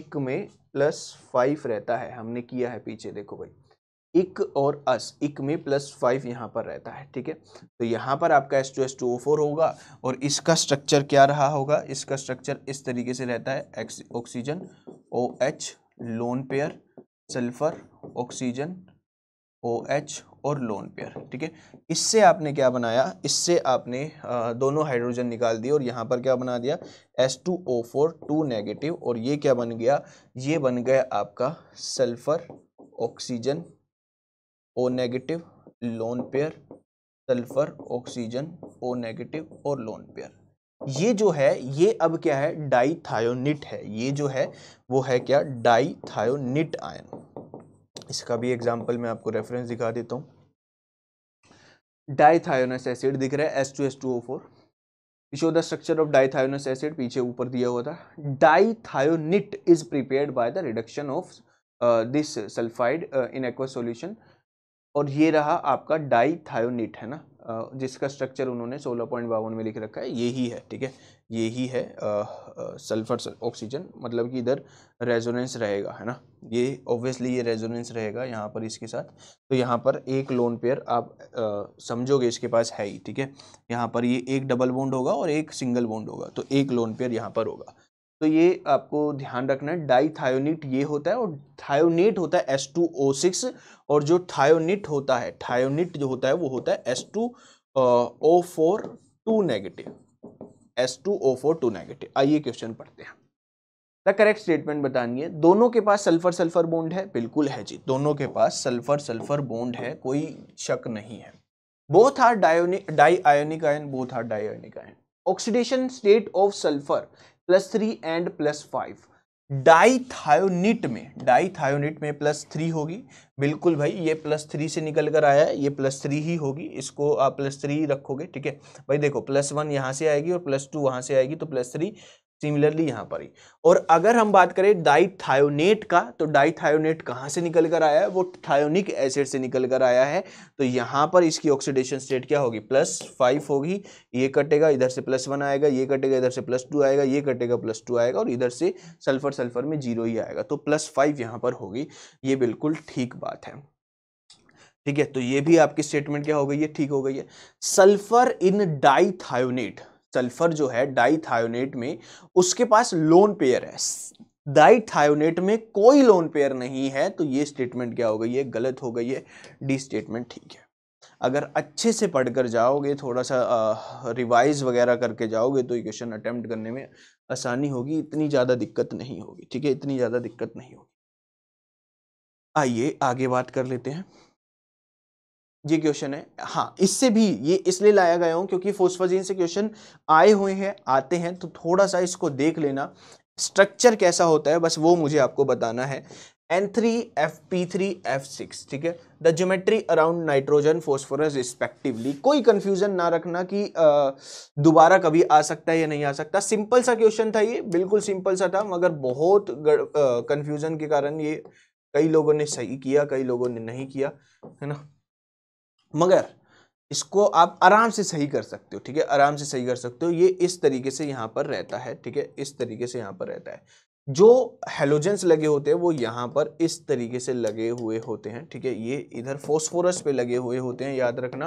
इक में प्लस फाइव रहता है हमने किया है पीछे देखो भाई इक और अस इक में प्लस फाइव यहाँ पर रहता है ठीक है तो यहाँ पर आपका S two S two O four होगा और इसका स्ट्रक्चर क्या रहा होगा इसका स्ट्रक्चर इस तरीके से रहता है oxygen O H lone pair sulphur oxygen O H और लोन पेयर ठीक है इससे आपने क्या बनाया इससे आपने दोनों हाइड्रोजन निकाल दिए और यहाँ पर क्या बना दिया S two O four two negative और ये क्या बन गया ये बन गया आपका sulphur oxygen O negative lone pair sulphur oxygen O negative और लोन पेयर ये जो है ये अब क्या है डाईथायोनिट है ये जो है वो है क्या डाईथायोनिट आयन इसका भी एग्जाम्पल मैं आपको रेफरेंस दिखा देता हूँ डाइथायोनस एसिड दिख रहा है S two S two O four show the structure of dithionous acid पीछे ऊपर दिया हुआ था dithionite is prepared by the reduction of this sulphide in aqua solution और ये रहा आपका डाइथायोनिट है ना जिसका स्ट्रक्चर उन्होंने सोलह पॉइंट बावन में लिख रखा है यही है ठीक है यही है सल्फर ऑक्सीजन मतलब कि इधर रेजोनेंस रहेगा है ना ये ऑब्वियसली ये रेजोनेंस रहेगा यहाँ पर इसके साथ तो यहाँ पर एक लोन पेयर आप समझोगे इसके पास है ही ठीक है यहाँ पर ये एक डबल बोंड होगा और एक सिंगल बोंड होगा तो एक लोन पेयर यहाँ पर होगा तो ये आपको ध्यान रखना है डाईथायोनिट ये होता है और थायोनेट होता है एस टू ओ सिक्स और जो थायोनिट होता है थायोनिट जो होता है वो होता है S two O four two negative S two O four two negative आइए क्वेश्चन पढ़ते हैं द करेक्ट स्टेटमेंट बतानी है दोनों के पास सल्फर सल्फर बॉन्ड है बिल्कुल है जी दोनों के पास सल्फर सल्फर बॉन्ड है कोई शक नहीं है both are dionic di ionic ion both are dionic ion oxidation state of sulphur plus three and plus five dithionite में डाइथायोनिट में प्लस थ्री होगी बिल्कुल भाई ये प्लस थ्री से निकल कर आया है ये प्लस थ्री ही होगी इसको आप प्लस थ्री रखोगे ठीक है भाई देखो प्लस वन यहाँ से आएगी और प्लस टू वहाँ से आएगी तो प्लस थ्री सिमिलरली यहाँ पर ही और अगर हम बात करें डाइथायोनेट का तो डाइथायोनेट कहाँ से निकल कर आया है वो थायोनिक एसिड से निकल कर आया है तो यहाँ पर इसकी ऑक्सीडेशन स्टेट क्या होगी प्लस फाइव होगी ये कटेगा इधर से प्लस वन आएगा ये कटेगा इधर से प्लस टू आएगा ये कटेगा प्लस टू आएगा और इधर से सल्फर सल्फर में जीरो ही आएगा तो प्लस फाइव यहाँ पर होगी ये बिल्कुल ठीक बात है ठीक है तो ये भी आपकी स्टेटमेंट क्या हो गई है ठीक हो गई है सल्फर इन डाइथायोनेट सल्फर जो है डाइथायोनेट में उसके पास लोन पेयर है डाइथायोनेट में कोई लोन पेयर नहीं है तो ये स्टेटमेंट क्या हो गई है गलत हो गई है डी स्टेटमेंट ठीक है अगर अच्छे से पढ़कर जाओगे थोड़ा सा रिवाइज वगैरह करके जाओगे तो ये क्वेश्चन अटैम्प्ट करने में आसानी होगी इतनी ज़्यादा दिक्कत नहीं होगी ठीक है इतनी ज़्यादा दिक्कत नहीं होगी आइए आगे बात कर लेते हैं ये क्वेश्चन है हाँ इससे भी ये इसलिए लाया गया हूँ क्योंकि फोस्फाजीन से क्वेश्चन आए हुए हैं आते हैं तो थोड़ा सा इसको देख लेना स्ट्रक्चर कैसा होता है बस वो मुझे आपको बताना है N three F P three F six ठीक है the geometry around nitrogen phosphorus respectively कोई कंफ्यूजन ना रखना कि दोबारा कभी आ सकता है या नहीं आ सकता सिंपल सा क्वेश्चन था ये बिल्कुल सिंपल सा था मगर बहुत कंफ्यूजन के कारण ये कई लोगों ने सही किया कई लोगों ने नहीं किया है ना मगर इसको आप आराम से सही कर सकते हो ठीक है आराम से सही कर सकते हो ये इस तरीके से यहाँ पर रहता है ठीक है इस तरीके से यहाँ पर रहता है जो हेलोजेंस लगे होते हैं वो यहाँ पर इस तरीके से लगे हुए होते हैं ठीक है ये इधर फोस्फोरस पे लगे हुए होते हैं याद रखना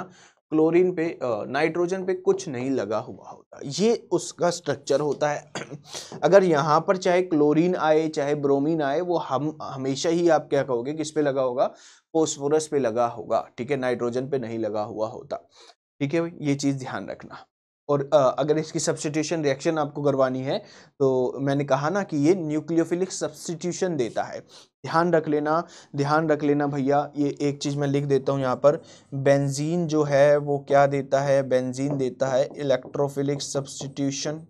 क्लोरीन पे नाइट्रोजन पे कुछ नहीं लगा हुआ होता ये उसका स्ट्रक्चर होता है [clears throat] अगर यहाँ पर चाहे क्लोरीन आए चाहे ब्रोमीन आए वो हम हमेशा ही आप क्या कहोगे किस पे लगा होगा फोस्फोरस पे लगा होगा ठीक है नाइट्रोजन पे नहीं लगा हुआ होता ठीक है ये चीज़ ध्यान रखना और अगर इसकी सब्सटीट्यूशन रिएक्शन आपको करवानी है तो मैंने कहा ना कि ये न्यूक्लियोफिलिक सब्सटीट्यूशन देता है ध्यान रख लेना ध्यान रख लेना भैया ये एक चीज़ मैं लिख देता हूँ यहाँ पर बेंजीन जो है वो क्या देता है बेंजीन देता है इलेक्ट्रोफिलिक सब्सटीट्यूशन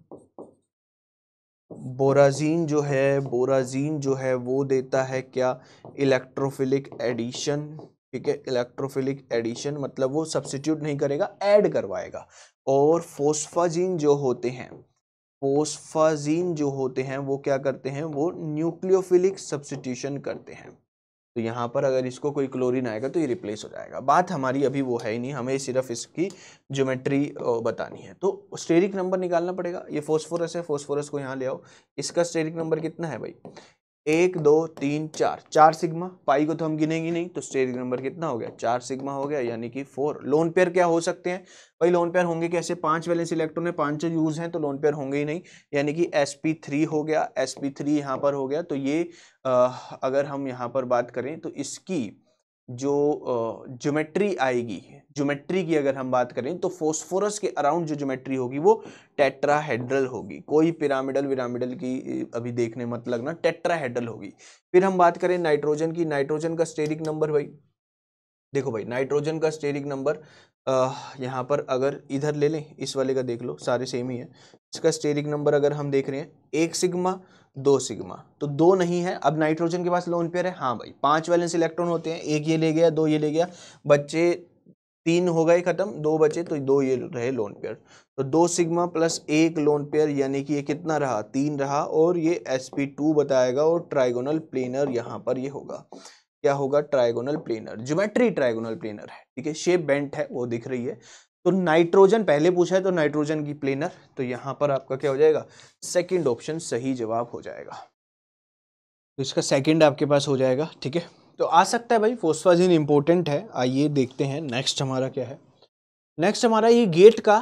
बोराजीन जो है बोराजीन जो है वो देता है क्या इलेक्ट्रोफिलिक एडिशन ठीक है इलेक्ट्रोफिलिक एडिशन मतलब वो सब्सटीट्यूट नहीं करेगा ऐड करवाएगा और फोस्फाजीन जो होते हैं फोस्फाजीन जो होते हैं वो क्या करते हैं वो न्यूक्लियोफिलिक सब्सिट्यूशन करते हैं तो यहाँ पर अगर इसको कोई क्लोरीन आएगा तो ये रिप्लेस हो जाएगा बात हमारी अभी वो है ही नहीं हमें सिर्फ इसकी ज्योमेट्री बतानी है तो स्टेरिक नंबर निकालना पड़ेगा ये फोस्फोरस है फोस्फोरस को यहाँ ले आओ इसका स्टेरिक नंबर कितना है भाई एक दो तीन चार चार सिग्मा पाई को तो हम गिनेंगे नहीं तो स्टेज नंबर कितना हो गया चार सिग्मा हो गया यानी कि फोर लोन पेयर क्या हो सकते हैं भाई लोन पेयर होंगे कैसे पांच वैलेंस इलेक्ट्रॉन में पांच यूज हैं तो लोन पेयर होंगे ही नहीं यानी कि एस पी थ्री हो गया एस पी थ्री यहाँ पर हो गया तो ये आ, अगर हम यहाँ पर बात करें तो इसकी जो ज्योमेट्री आएगी ज्योमेट्री की अगर हम बात करें तो फोस्फोरस के अराउंड जो ज्योमेट्री होगी वो टेट्राहेड्रल होगी कोई पिरामिडल विरामिडल की अभी देखने मत लगना टेट्राहेड्रल होगी फिर हम बात करें नाइट्रोजन की नाइट्रोजन का स्टेरिक नंबर भाई देखो भाई नाइट्रोजन का स्टेरिक नंबर यहाँ पर अगर इधर ले लें इस वाले का देख लो सारे सेम ही है इसका स्टेरिक नंबर अगर हम देख रहे हैं एक सिग्मा दो सिग्मा तो दो नहीं है अब नाइट्रोजन के पास लोन पेयर है हाँ भाई पांच वैलेंस इलेक्ट्रॉन होते हैं एक ये ले गया दो ये ले गया बच्चे तीन हो गए खत्म दो बचे तो दो ये रहे लोन पेयर तो दो सिग्मा प्लस एक लोन पेयर यानी कि ये कितना रहा तीन रहा और ये एस बताएगा और ट्राइगोनल प्लेनर यहाँ पर ये होगा क्या होगा trigonal planar geometry trigonal planar है ठीक है शेप बेंट है वो दिख रही है तो नाइट्रोजन पहले पूछा है तो नाइट्रोजन की प्लेनर तो यहां पर आपका क्या हो जाएगा सेकंड ऑप्शन सही जवाब हो जाएगा तो इसका सेकंड आपके पास हो जाएगा ठीक है तो आ सकता है भाई फोस्फाजिन इंपॉर्टेंट है आइए देखते हैं नेक्स्ट हमारा क्या है नेक्स्ट हमारा ये गेट का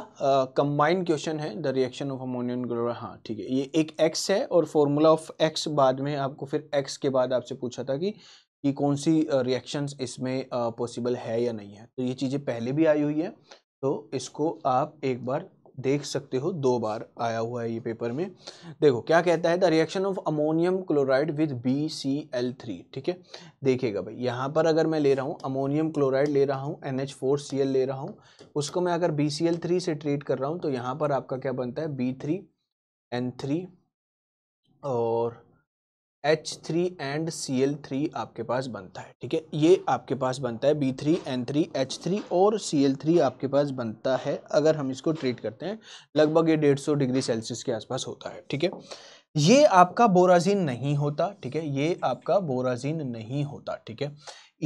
कंबाइंड uh, क्वेश्चन है the reaction of ammonium chlor हाँ ठीक है ये एक एक्स है और फॉर्मूला ऑफ एक्स बाद में आपको फिर एक्स के बाद आपसे पूछा था कि कि कौन सी रिएक्शंस uh, इसमें पॉसिबल uh, है या नहीं है तो ये चीज़ें पहले भी आई हुई है तो इसको आप एक बार देख सकते हो दो बार आया हुआ है ये पेपर में देखो क्या कहता है the reaction of ammonium chloride with B C L three ठीक है देखिएगा भाई यहाँ पर अगर मैं ले रहा हूँ अमोनियम क्लोराइड ले रहा हूँ N H four C L ले रहा हूँ उसको मैं अगर बी सी एल थ्री से ट्रीट कर रहा हूँ तो यहाँ पर आपका क्या बनता है बी थ्री एन थ्री और H three and C L three आपके पास बनता है ठीक है ये आपके पास बनता है B three N three H three और सी एल थ्री आपके पास बनता है अगर हम इसको ट्रीट करते हैं लगभग ये डेढ़ सौ डिग्री सेल्सियस के आसपास होता है ठीक है ये आपका बोराजीन नहीं होता ठीक है ये आपका बोराजीन नहीं होता ठीक है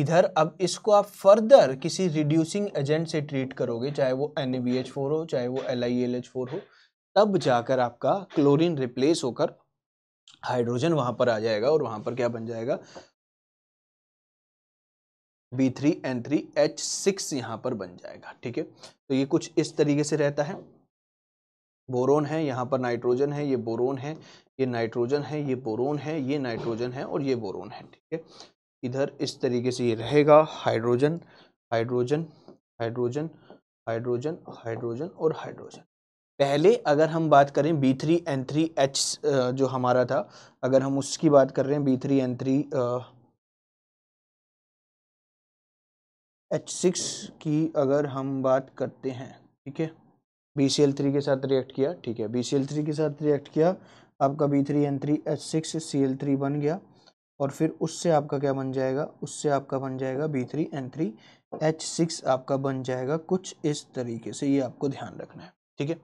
इधर अब इसको आप फर्दर किसी रिड्यूसिंग एजेंट से ट्रीट करोगे चाहे वो एन हो चाहे वो एल हो तब जाकर आपका क्लोरीन रिप्लेस होकर हाइड्रोजन वहाँ पर आ जाएगा और वहाँ पर क्या बन जाएगा B three N three H six यहाँ पर बन जाएगा ठीक है तो ये कुछ इस तरीके से रहता है बोरोन है यहाँ पर नाइट्रोजन है ये बोरोन है ये नाइट्रोजन है ये बोरोन है ये नाइट्रोजन है और ये बोरोन है ठीक है इधर इस तरीके से ये रहेगा hydrogen hydrogen hydrogen hydrogen hydrogen और हाइड्रोजन पहले अगर हम बात करें B three N three H जो हमारा था अगर हम उसकी बात कर रहे हैं B three N three H six की अगर हम बात करते हैं ठीक है बी सी एल थ्री के साथ रिएक्ट किया ठीक है बी सी एल थ्री के साथ रिएक्ट किया आपका B three N three H six C L three बन गया और फिर उससे आपका क्या बन जाएगा उससे आपका बन जाएगा B three N three H six आपका बन जाएगा कुछ इस तरीके से ये आपको ध्यान रखना है ठीक है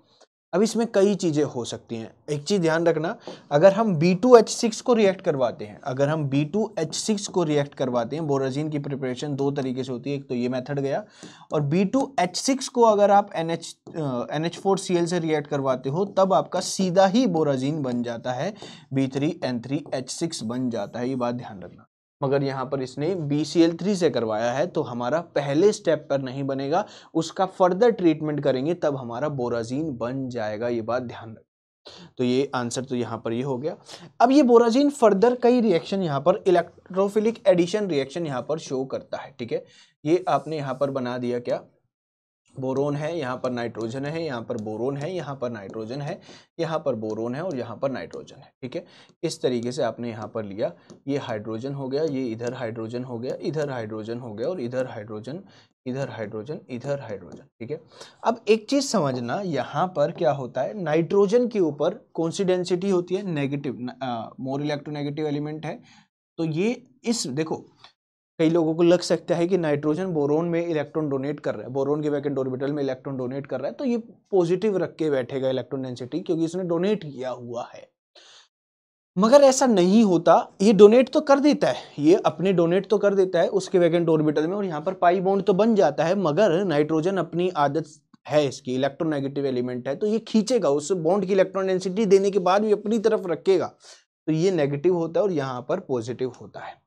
अब इसमें कई चीज़ें हो सकती हैं एक चीज़ ध्यान रखना अगर हम B2H6 को रिएक्ट करवाते हैं अगर हम B2H6 को रिएक्ट करवाते हैं बोराजीन की प्रिपरेशन दो तरीके से होती है एक तो ये मेथड गया और B2H6 को अगर आप NH NH4Cl से रिएक्ट करवाते हो तब आपका सीधा ही बोराजीन बन जाता है B3N3H6 बन जाता है ये बात ध्यान रखना मगर यहाँ पर इसने बी सी एल थ्री से करवाया है तो हमारा पहले स्टेप पर नहीं बनेगा उसका फर्दर ट्रीटमेंट करेंगे तब हमारा बोराजीन बन जाएगा ये बात ध्यान रखें तो ये आंसर तो यहाँ पर ये हो गया अब ये बोराजीन फर्दर कई रिएक्शन यहाँ पर इलेक्ट्रोफिलिक एडिशन रिएक्शन यहाँ पर शो करता है ठीक है ये आपने यहाँ पर बना दिया क्या बोरोन है यहाँ पर नाइट्रोजन है यहाँ पर बोरोन है यहाँ पर नाइट्रोजन है यहाँ पर बोरोन है और यहाँ पर नाइट्रोजन है ठीक है इस तरीके से आपने यहाँ पर लिया ये हाइड्रोजन हो गया ये इधर हाइड्रोजन हो गया इधर हाइड्रोजन हो गया और इधर हाइड्रोजन इधर हाइड्रोजन इधर हाइड्रोजन ठीक है अब एक चीज़ समझना यहाँ पर क्या होता है नाइट्रोजन के ऊपर कौन सी डेंसिटी होती है नेगेटिव मोर इलेक्ट्रोनेगेटिव एलिमेंट है तो ये इस देखो कई लोगों को लग सकता है कि नाइट्रोजन बोरोन में इलेक्ट्रॉन डोनेट कर रहा है बोरोन के वैकेंट ऑर्बिटल में इलेक्ट्रॉन डोनेट कर रहा है तो ये पॉजिटिव रख के बैठेगा इलेक्ट्रॉन डेंसिटी क्योंकि इसने डोनेट किया हुआ है मगर ऐसा नहीं होता ये डोनेट तो कर देता है ये अपने डोनेट तो कर देता है उसके वैकेंट ऑर्बिटल में और यहाँ पर पाई बॉन्ड तो बन जाता है मगर नाइट्रोजन अपनी आदत है इसकी इलेक्ट्रोनेगेटिव एलिमेंट है तो ये खींचेगा उस बॉन्ड की इलेक्ट्रॉन डेंसिटी देने के बाद भी अपनी तरफ रखेगा तो ये नेगेटिव होता है और यहाँ पर पॉजिटिव होता है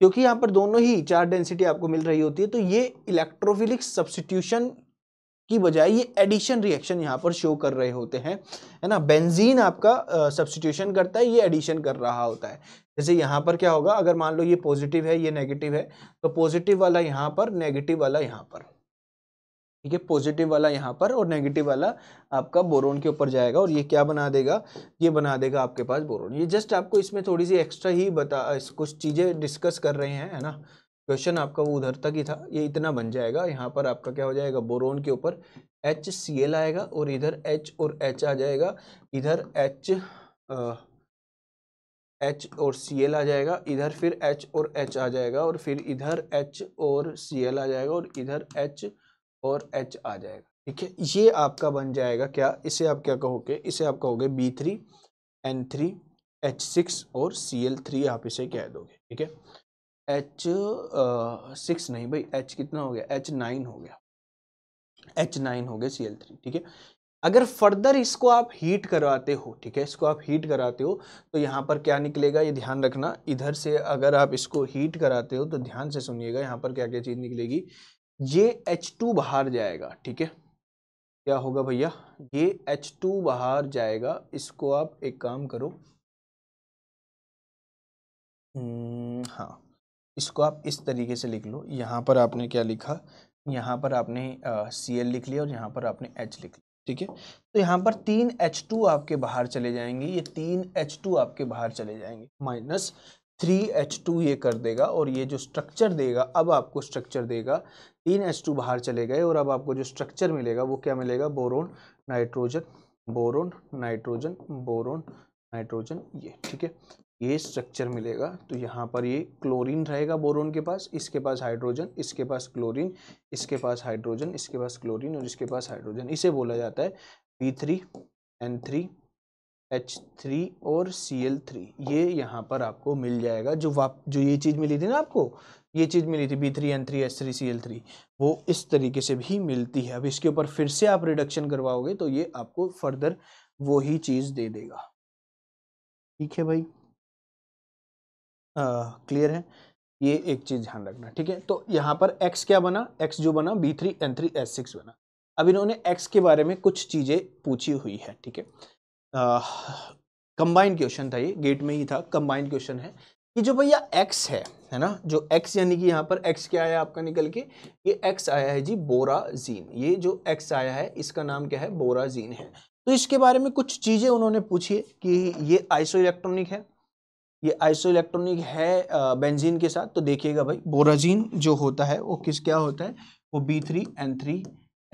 क्योंकि यहाँ पर दोनों ही चार्ज डेंसिटी आपको मिल रही होती है तो ये इलेक्ट्रोफिलिक सब्सिट्यूशन की बजाय ये एडिशन रिएक्शन यहाँ पर शो कर रहे होते हैं है ना बेंजीन आपका सब्सिट्यूशन करता है ये एडिशन कर रहा होता है जैसे यहाँ पर क्या होगा अगर मान लो ये पॉजिटिव है ये नेगेटिव है तो पॉजिटिव वाला यहाँ पर नेगेटिव वाला यहाँ पर ठीक है पॉजिटिव वाला यहाँ पर और नेगेटिव वाला आपका बोरोन के ऊपर जाएगा और ये क्या बना देगा ये बना देगा आपके पास बोरोन ये जस्ट आपको इसमें थोड़ी सी एक्स्ट्रा ही बता कुछ चीज़ें डिस्कस कर रहे हैं है ना क्वेश्चन आपका वो उधर तक ही था ये इतना बन जाएगा यहाँ पर आपका क्या हो जाएगा बोरोन के ऊपर एच सी एल आएगा और इधर एच और एच आ जाएगा इधर एच एच और सी एल आ जाएगा इधर फिर एच और एच आ जाएगा और फिर इधर एच और सी एल आ जाएगा और इधर एच और एच आ जाएगा ठीक है ये आपका बन जाएगा क्या इसे आप क्या कहोगे इसे आप कहोगे B three N three H six और सी एल थ्री आप इसे कह दोगे ठीक है एच सिक्स नहीं भाई एच कितना हो गया एच नाइन हो गया एच नाइन हो गया सी एल थ्री ठीक है अगर फर्दर इसको आप हीट करवाते हो ठीक है इसको आप हीट कराते हो तो यहाँ पर क्या निकलेगा ये ध्यान रखना इधर से अगर आप इसको हीट कराते हो तो ध्यान से सुनिएगा यहाँ पर क्या क्या चीज़ निकलेगी ये एच टू बाहर जाएगा ठीक है क्या होगा भैया ये एच टू बाहर जाएगा इसको आप एक काम करो हम्म, हाँ इसको आप इस तरीके से लिख लो यहाँ पर आपने क्या लिखा यहाँ पर आपने सी एल लिख लिया और यहाँ पर आपने एच लिख लिया ठीक है तो यहाँ पर तीन एच टू आपके बाहर चले जाएंगे ये तीन एच टू आपके बाहर चले जाएंगे माइनस थ्री एच टू ये कर देगा और ये जो स्ट्रक्चर देगा अब आपको स्ट्रक्चर देगा तीन एस टू बाहर चले गए और अब आपको जो स्ट्रक्चर मिलेगा वो क्या मिलेगा boron nitrogen boron nitrogen boron nitrogen ये ठीक है ये स्ट्रक्चर मिलेगा तो यहाँ पर ये क्लोरीन रहेगा बोरोन के पास इसके पास हाइड्रोजन इसके पास क्लोरीन इसके पास हाइड्रोजन इसके पास क्लोरीन और इसके पास हाइड्रोजन इसे बोला जाता है P three N three H three और सी एल थ्री ये यहाँ पर आपको मिल जाएगा जो वाप जो ये चीज़ मिली थी ना आपको ये चीज़ मिली थी B three N three S three C L three वो इस तरीके से भी मिलती है अब इसके ऊपर फिर से आप रिडक्शन करवाओगे तो ये आपको फर्दर वो ही चीज़ दे देगा ठीक है भाई क्लियर है ये एक चीज़ ध्यान रखना ठीक है तो यहाँ पर एक्स क्या बना एक्स जो बना B three N three S six बना अब इन्होंने एक्स के बारे में कुछ चीज़ें पूछी हुई है ठीक है कंबाइंड क्वेश्चन था ये गेट में ही था कंबाइंड क्वेश्चन है कि जो भैया एक्स है है ना जो एक्स यानी कि यहाँ पर एक्स क्या आया आपका निकल के ये एक्स आया है जी बोराजीन ये जो एक्स आया है इसका नाम क्या है बोराजीन है तो इसके बारे में कुछ चीज़ें उन्होंने पूछी है कि ये आइसो इलेक्ट्रॉनिक है ये आइसो इलेक्ट्रॉनिक है बेंजीन के साथ तो देखिएगा भाई बोराजीन जो होता है वो किस क्या होता है वो B three N three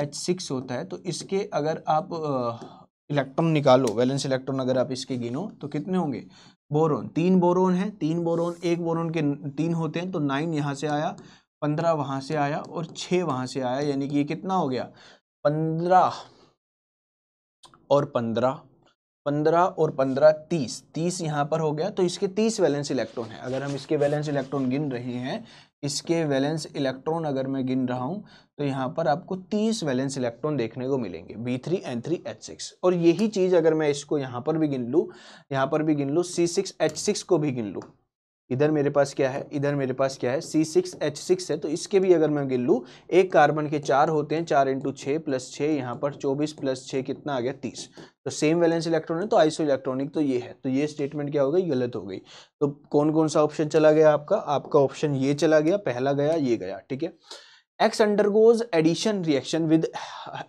H six होता है तो इसके अगर आप इलेक्ट्रॉन निकालो वैलेंस इलेक्ट्रॉन अगर आप इसके गिनो तो कितने होंगे बोरोन तीन बोरोन है तीन बोरोन एक बोरोन के तीन होते हैं तो नाइन यहाँ से आया पंद्रह वहाँ से आया और छः वहाँ से आया यानी कि ये कितना हो गया पंद्रह और पंद्रह पंद्रह और पंद्रह तीस तीस यहाँ पर हो गया तो इसके तीस वैलेंस इलेक्ट्रॉन है अगर हम इसके वैलेंस इलेक्ट्रॉन गिन रहे हैं इसके वैलेंस इलेक्ट्रॉन अगर मैं गिन रहा हूँ तो यहाँ पर आपको 30 वैलेंस इलेक्ट्रॉन देखने को मिलेंगे B three N three H six और यही चीज़ अगर मैं इसको यहाँ पर भी गिन लूँ यहाँ पर भी गिन लूँ सी सिक्स एच सिक्स को भी गिन लूँ इधर मेरे पास क्या है इधर मेरे पास क्या है सी सिक्स एच सिक्स है तो इसके भी अगर मैं गिन लूँ एक कार्बन के चार होते हैं चार इंटू छः प्लस छः यहाँ पर चौबीस प्लस छः कितना आ गया तीस तो सेम वैलेंस इलेक्ट्रॉन है तो आइसो इलेक्ट्रॉनिक तो ये है तो ये स्टेटमेंट क्या हो गई गलत हो गई तो कौन कौन सा ऑप्शन चला गया आपका आपका ऑप्शन ये चला गया पहला गया ये गया ठीक है X undergoes addition reaction with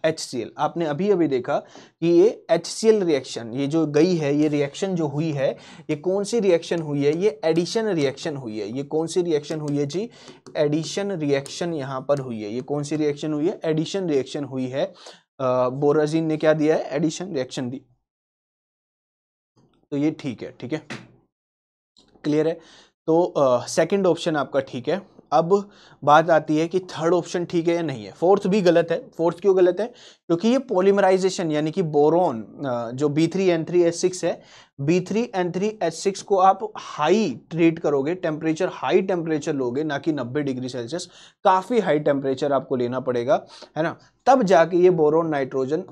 H आपने अभी अभी देखा कि ये एच रिएक्शन ये जो गई है ये रिएक्शन जो हुई है ये कौन सी रिएक्शन हुई है ये एडिशन रिएक्शन हुई है ये कौन सी रिएक्शन हुई है जी एडिशन रिएक्शन यहाँ पर हुई है ये कौन सी रिएक्शन हुई है एडिशन रिएक्शन हुई है बोराजीन ने क्या दिया है एडिशन रिएक्शन दी तो ये ठीक है ठीक है क्लियर है तो सेकेंड uh, ऑप्शन आपका ठीक है अब बात आती है कि थर्ड ऑप्शन ठीक है या नहीं है फोर्थ भी गलत है फोर्थ क्यों गलत है क्योंकि ये पॉलीमराइजेशन यानी कि बोरोन जो B three N three H six है B three N three H six को आप हाई ट्रीट करोगे टेम्परेचर हाई टेम्परेचर लोगे ना कि नब्बे डिग्री सेल्सियस काफ़ी हाई टेम्परेचर आपको लेना पड़ेगा है ना तब जाके ये बोरोन नाइट्रोजन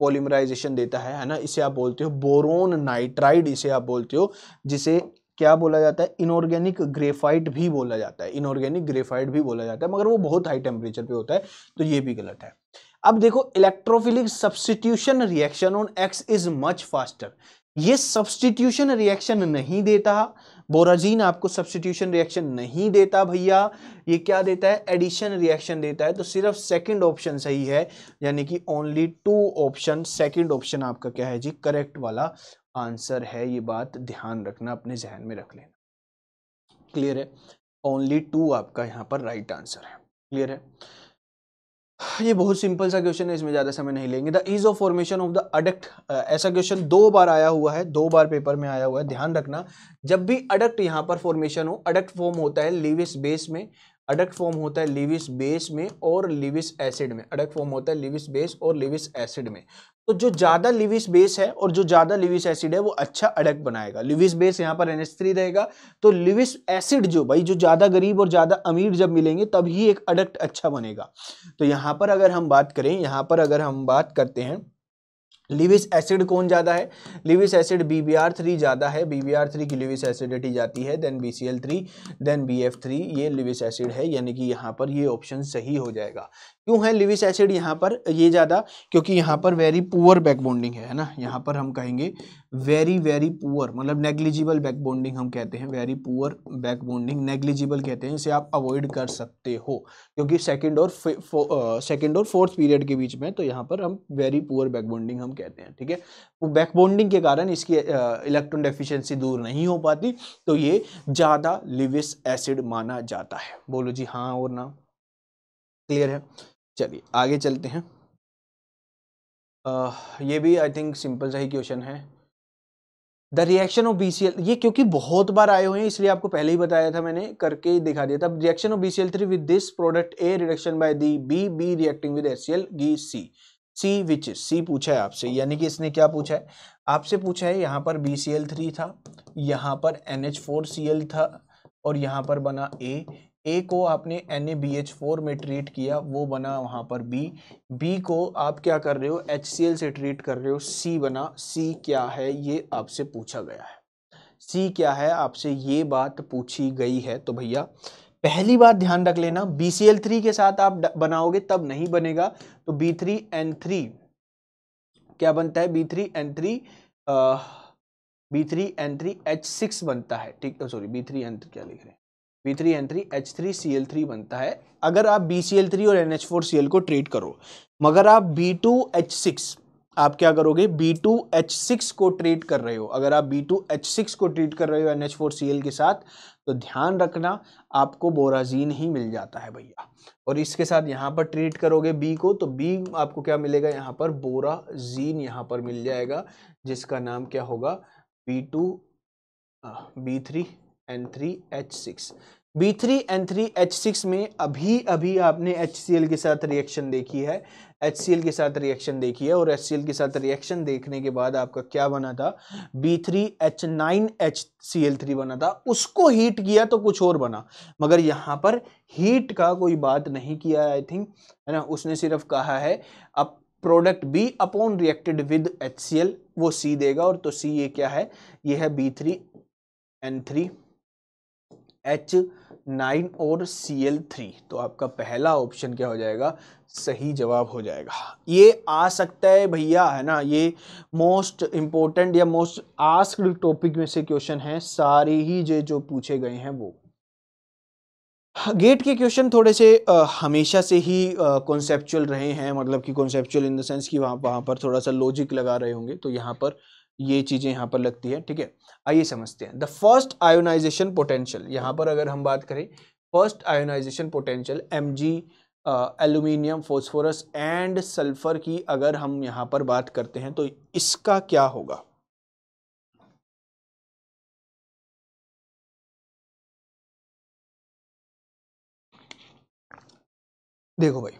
पोलिमराइजेशन देता है है ना इसे आप बोलते हो बोरोन नाइट्राइड इसे आप बोलते हो जिसे क्या बोला जाता है इनऑर्गेनिक ग्रेफाइट भी बोला जाता है इनऑर्गेनिक ग्रेफाइट भी बोला जाता है मगर वो बहुत हाई टेम्परेचर पे होता है तो ये भी गलत है अब देखो electrophilic substitution reaction on X is much faster ये सब्सटीट्यूशन रिएक्शन नहीं देता बोराजीन आपको सब्सटीट्यूशन रिएक्शन नहीं देता भैया ये क्या देता है एडिशन रिएक्शन देता है तो सिर्फ सेकंड ऑप्शन सही है यानी कि only two option second option आपका क्या है जी करेक्ट वाला आंसर है ये बात ध्यान रखना अपने जहन में रख लेना क्लियर है ओनली टू आपका यहाँ पर राइट right आंसर है क्लियर है ये बहुत सिंपल सा क्वेश्चन है इसमें ज़्यादा समय नहीं लेंगे the ease of formation of the adduct ऐसा क्वेश्चन दो बार आया हुआ है दो बार पेपर में आया हुआ है ध्यान रखना जब भी अडक्ट यहाँ पर फॉर्मेशन हो अडक्ट फॉर्म होता है लिविस बेस में अडक्ट फॉर्म होता है लिविस बेस में और लिविस एसिड में अडक फॉर्म होता है लिविस बेस और लिविस एसिड में तो जो ज़्यादा लिविस बेस है और जो ज़्यादा लिविस एसिड है वो अच्छा अडक बनाएगा लिविस बेस यहाँ पर एनएस थ्री रहेगा तो लिविस एसिड जो भाई जो ज़्यादा गरीब और ज़्यादा अमीर जब मिलेंगे तभी एक अडक्ट अच्छा बनेगा तो यहाँ पर अगर हम बात करें यहाँ पर अगर हम बात करते हैं लिविस एसिड कौन ज़्यादा है Lewis acid B B R three ज़्यादा है बी बी आर थ्री की लिविस एसिडिटी जाती है then B C L three then B F three ये लिविस एसिड है यानी कि यहाँ पर ये ऑप्शन सही हो जाएगा क्यों है लिविस एसिड यहाँ पर ये ज़्यादा क्योंकि यहाँ पर वेरी पुअर बैक बॉन्डिंग है ना यहाँ पर हम कहेंगे वेरी वेरी पुअर मतलब नेग्लिजिबल बैक बॉन्डिंग हम कहते हैं very poor back bonding negligible कहते हैं इसे आप अवॉइड कर सकते हो क्योंकि सेकंड और सेकंड और फोर्थ पीरियड के बीच में तो यहाँ पर हम वेरी पुअर बैक बॉन्डिंग हम कहते हैं ठीक है वो बैक बॉन्डिंग के कारण इसकी इलेक्ट्रॉन डेफिशिएंसी दूर नहीं हो पाती तो ये ज़्यादा लिविस एसिड माना जाता है बोलो जी हाँ और ना क्लियर है चलिए आगे चलते हैं आ, ये भी आई थिंक सिंपल सा ही क्वेश्चन है द रिएक्शन ऑफ बी ये क्योंकि बहुत बार आए हुए हैं इसलिए आपको पहले ही बताया था मैंने करके ही दिखा दिया था reaction of B C L three with this product A reduction by the B B reacting with S C L गी सी सी विच सी पूछा है आपसे यानी कि इसने क्या पूछा है आपसे पूछा है यहाँ पर बी सी एल थ्री था यहाँ पर N H four C L था और यहाँ पर बना ए ए को आपने एन फोर में ट्रीट किया वो बना वहाँ पर बी बी को आप क्या कर रहे हो एच से ट्रीट कर रहे हो सी बना सी क्या है ये आपसे पूछा गया है सी क्या है आपसे ये बात पूछी गई है तो भैया पहली बात ध्यान रख लेना बी सी एल थ्री के साथ आप बनाओगे तब नहीं बनेगा तो बी थ्री एन थ्री क्या बनता है B three N three B three N three H six बनता है ठीक है सॉरी बी थ्री एन क्या लिख रहे हैं B three N three H three C L three बनता है अगर आप बी सी एल थ्री और N H four C L को ट्रीट करो मगर आप बी टू एच सिक्स आप क्या करोगे B2H6 को ट्रीट कर रहे हो अगर आप B2H6 को ट्रीट कर रहे हो NH4Cl के साथ तो ध्यान रखना आपको बोराजीन ही मिल जाता है भैया और इसके साथ यहाँ पर ट्रीट करोगे B को तो B आपको क्या मिलेगा यहाँ पर बोराजीन यहाँ पर मिल जाएगा जिसका नाम क्या होगा B B three N three H six B three N three H six में अभी अभी आपने एच सी एल के साथ रिएक्शन देखी है एच सी एल के साथ रिएक्शन देखी है और एच सी एल के साथ रिएक्शन देखने के बाद आपका क्या बना था B three H nine H C L three बना था उसको हीट किया तो कुछ और बना मगर यहाँ पर हीट का कोई बात नहीं किया आई थिंक है ना उसने सिर्फ कहा है अब product B upon reacted with H C L वो सी देगा और तो सी ये क्या है ये है B three N three H nine और सी एल थ्री तो आपका पहला ऑप्शन क्या हो जाएगा सही जवाब हो जाएगा ये आ सकता है भैया है ना ये मोस्ट इम्पोर्टेंट या मोस्ट आस्क्ड टॉपिक में से क्वेश्चन है सारे ही जो जो पूछे गए हैं वो गेट के क्वेश्चन थोड़े से आ, हमेशा से ही कॉन्सेप्चुअल रहे हैं मतलब कि कॉन्सेप्चुअल इन द सेंस कि वहाँ वहाँ पर थोड़ा सा लॉजिक लगा रहे होंगे तो यहाँ पर ये चीज़ें यहां पर लगती है ठीक है आइए समझते हैं द फर्स्ट आयोनाइजेशन पोटेंशियल यहां पर अगर हम बात करें first ionization potential M G aluminium phosphorus and sulphur की अगर हम यहां पर बात करते हैं तो इसका क्या होगा देखो भाई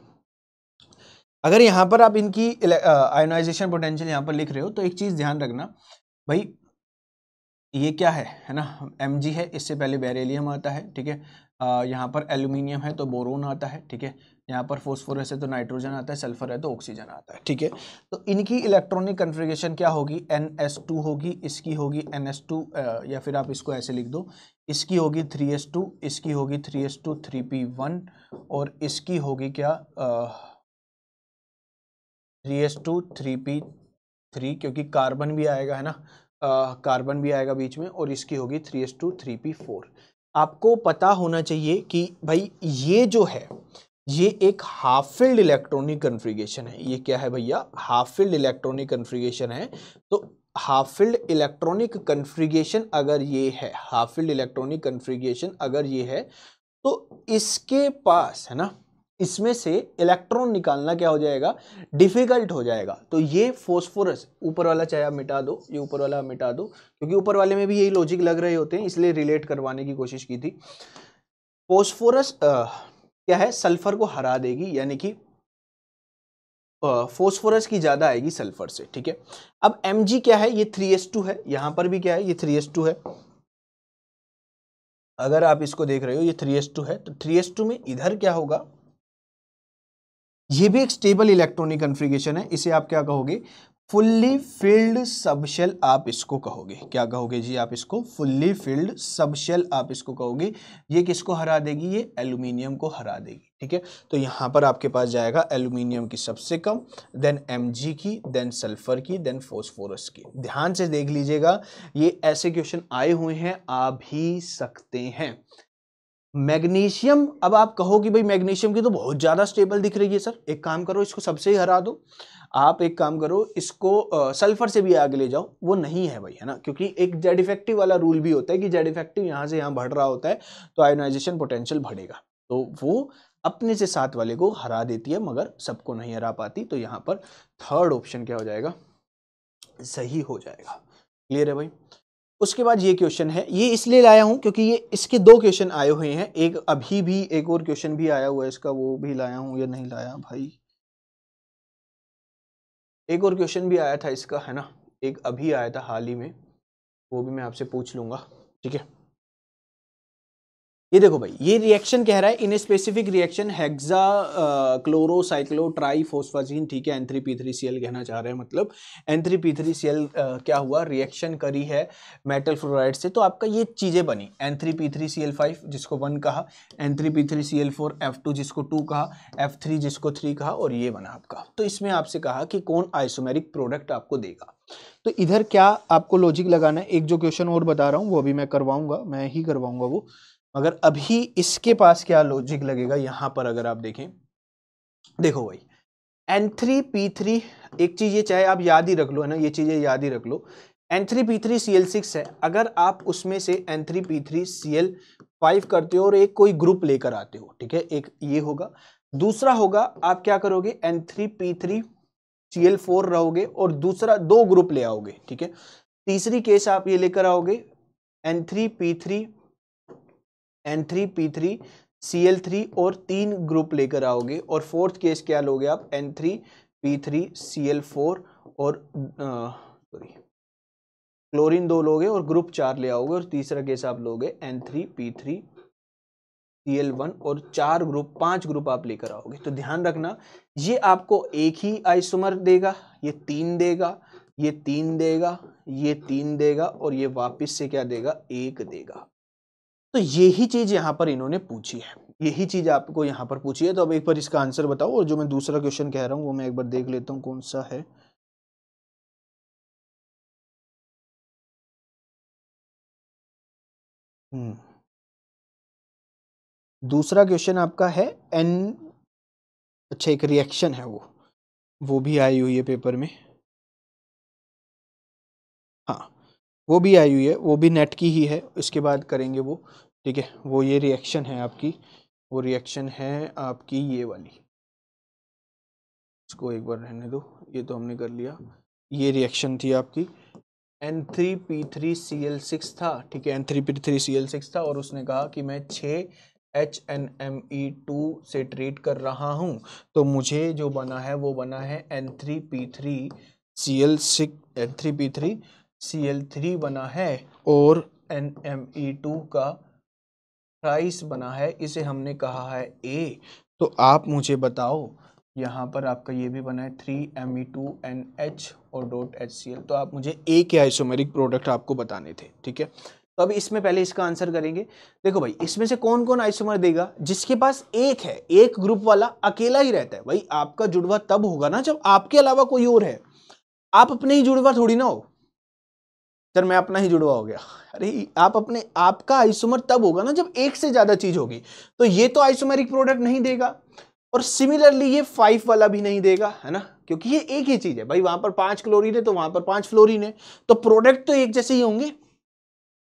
अगर यहाँ पर आप इनकी आयोनाइजेशन पोटेंशियल यहाँ पर लिख रहे हो तो एक चीज़ ध्यान रखना भाई ये क्या है है ना एम है इससे पहले बेरेलियम तो आता है ठीक है यहाँ पर एल्यूमिनियम है तो बोरोन आता है ठीक है यहाँ पर फोस्फोरस है तो नाइट्रोजन आता है सल्फर है तो ऑक्सीजन आता है ठीक है तो इनकी इलेक्ट्रॉनिक कन्फ्रिगेशन क्या होगी एन एस टू होगी इसकी होगी एन एस टू या फिर आप इसको ऐसे लिख दो इसकी होगी थ्री एस टू इसकी होगी three S two three P one और इसकी होगी क्या आ, three S two three P three क्योंकि कार्बन भी आएगा है ना कार्बन भी आएगा बीच में और इसकी होगी three S two three P four आपको पता होना चाहिए कि भाई ये जो है ये एक हाफ फील्ड इलेक्ट्रॉनिक कन्फ्रिगेशन है ये क्या है भैया हाफ फील्ड इलेक्ट्रॉनिक कन्फ्रिगेशन है तो हाफ फील्ड इलेक्ट्रॉनिक कन्फ्रिगेशन अगर ये है हाफ फील्ड इलेक्ट्रॉनिक कन्फ्रिगेशन अगर ये है तो इसके पास है ना इसमें से इलेक्ट्रॉन निकालना क्या हो जाएगा डिफिकल्ट हो जाएगा तो ये फोस्फोरस ऊपर वाला चाहे आप मिटा दो ये ऊपर वाला मिटा दो क्योंकि ऊपर वाले में भी यही लॉजिक लग रहे होते हैं इसलिए रिलेट करवाने की कोशिश की थी फोस्फोरस क्या है सल्फर को हरा देगी यानी कि फोस्फोरस की ज़्यादा आएगी सल्फर से ठीक है अब एम क्या है ये थ्री है यहां पर भी क्या है ये थ्री है अगर आप इसको देख रहे हो ये थ्री है तो थ्री में इधर क्या होगा ये भी एक स्टेबल इलेक्ट्रॉनिक कन्फ्रिगेशन है इसे आप क्या कहोगे फुल्ली फील्ड सबशेल आप इसको कहोगे क्या कहोगे जी आप इसको फुल्ली फील्ड सबशेल आप इसको कहोगे ये किसको हरा देगी ये एल्यूमिनियम को हरा देगी ठीक है तो यहाँ पर आपके पास जाएगा एल्यूमिनियम की सबसे कम देन एमजी की देन सल्फर की देन फोस्फोरस की ध्यान से देख लीजिएगा ये ऐसे क्वेश्चन आए हुए हैं आ भी सकते हैं मैग्नीशियम अब आप कहो कि भाई मैग्नीशियम की तो बहुत ज़्यादा स्टेबल दिख रही है सर एक काम करो इसको सबसे ही हरा दो आप एक काम करो इसको आ, सल्फर से भी आगे ले जाओ वो नहीं है भाई है ना क्योंकि एक जेड इफेक्टिव वाला रूल भी होता है कि जेड इफेक्टिव यहाँ से यहाँ बढ़ रहा होता है तो आयोनाइजेशन पोटेंशियल बढ़ेगा तो वो अपने से साथ वाले को हरा देती है मगर सबको नहीं हरा पाती तो यहाँ पर थर्ड ऑप्शन क्या हो जाएगा सही हो जाएगा क्लियर है भाई उसके बाद ये क्वेश्चन है ये इसलिए लाया हूँ क्योंकि ये इसके दो क्वेश्चन आए हुए हैं एक अभी भी एक और क्वेश्चन भी आया हुआ है इसका वो भी लाया हूँ या नहीं लाया भाई एक और क्वेश्चन भी आया था इसका है ना एक अभी आया था हाल ही में वो भी मैं आपसे पूछ लूंगा ठीक है ये देखो भाई ये रिएक्शन कह रहा है in specific reaction hexachlorocyclotriphosphazene ठीक है N three P three C L कहना चाह रहे हैं मतलब N three P three C L क्या हुआ रिएक्शन करी है मेटल फ्लोराइड से तो आपका ये चीज़ें बनी N three P three C L five जिसको वन कहा N three P three C L four F two जिसको टू कहा एफ थ्री जिसको थ्री कहा और ये बना आपका तो इसमें आपसे कहा कि कौन आइसोमेरिक प्रोडक्ट आपको देगा तो इधर क्या आपको लॉजिक लगाना है एक जो क्वेश्चन और बता रहा हूँ वो अभी मैं करवाऊंगा मैं ही करवाऊंगा वो मगर अभी इसके पास क्या लॉजिक लगेगा यहां पर अगर आप देखें देखो भाई एन थ्री पी थ्री एक चीज़ ये चाहे आप याद ही रख लो है ना ये चीज़ें याद ही रख लो N three P three C L six है अगर आप उसमें से N three P three C L five करते हो और एक कोई ग्रुप लेकर आते हो ठीक है एक ये होगा दूसरा होगा आप क्या करोगे N three P three C L four रहोगे और दूसरा दो ग्रुप ले आओगे ठीक है तीसरी केस आप ये लेकर आओगे N three P three N three P three C L three और तीन ग्रुप लेकर आओगे और फोर्थ केस क्या लोगे आप N three P three C L four और सॉरी क्लोरीन दो लोगे और ग्रुप चार ले आओगे और तीसरा केस आप लोगे N three P three C L one और चार ग्रुप पांच ग्रुप आप लेकर आओगे तो ध्यान रखना ये आपको एक ही आइसोमर देगा ये तीन देगा ये तीन देगा ये तीन देगा और ये वापस से क्या देगा एक देगा तो यही चीज यहाँ पर इन्होंने पूछी है यही चीज आपको यहाँ पर पूछी है तो अब एक बार इसका आंसर बताओ और जो मैं दूसरा क्वेश्चन कह रहा हूँ वो मैं एक बार देख लेता हूँ कौन सा है हम्म। दूसरा क्वेश्चन आपका है एन अच्छा एक रिएक्शन है वो वो भी आई हुई है पेपर में वो भी आई हुई है वो भी नेट की ही है इसके बाद करेंगे वो ठीक है वो ये रिएक्शन है आपकी वो रिएक्शन है आपकी ये वाली इसको एक बार रहने दो ये तो हमने कर लिया ये रिएक्शन थी आपकी N three P three C L six था ठीक है N three P three C L six था और उसने कहा कि मैं छः H N M E two से ट्रीट कर रहा हूँ तो मुझे जो बना है वो बना है N three P three C L six N three P three C L three बना है और एन एम ई टू का प्राइस बना है इसे हमने कहा है ए तो आप मुझे बताओ यहाँ पर आपका ये भी बना है three M E two N H और डॉट एच सी एल तो आप मुझे ए के आइसोमेरिक प्रोडक्ट आपको बताने थे ठीक है तो अब इसमें पहले इसका आंसर करेंगे देखो भाई इसमें से कौन कौन आइसोमर देगा जिसके पास एक है एक ग्रुप वाला अकेला ही रहता है भाई आपका जुड़वा तब होगा ना जब आपके अलावा कोई और है आप अपने ही जुड़वा थोड़ी ना हो जब मैं अपना ही जुड़वा हो गया अरे आप अपने आपका आइसोमर तब होगा ना जब एक से ज़्यादा चीज़ होगी तो ये तो आइसोमेरिक प्रोडक्ट नहीं देगा और सिमिलरली ये फाइव वाला भी नहीं देगा है ना क्योंकि ये एक ही चीज़ है भाई वहां पर पांच क्लोरीन है तो वहां पर पांच फ्लोरीन है तो प्रोडक्ट तो एक जैसे ही होंगे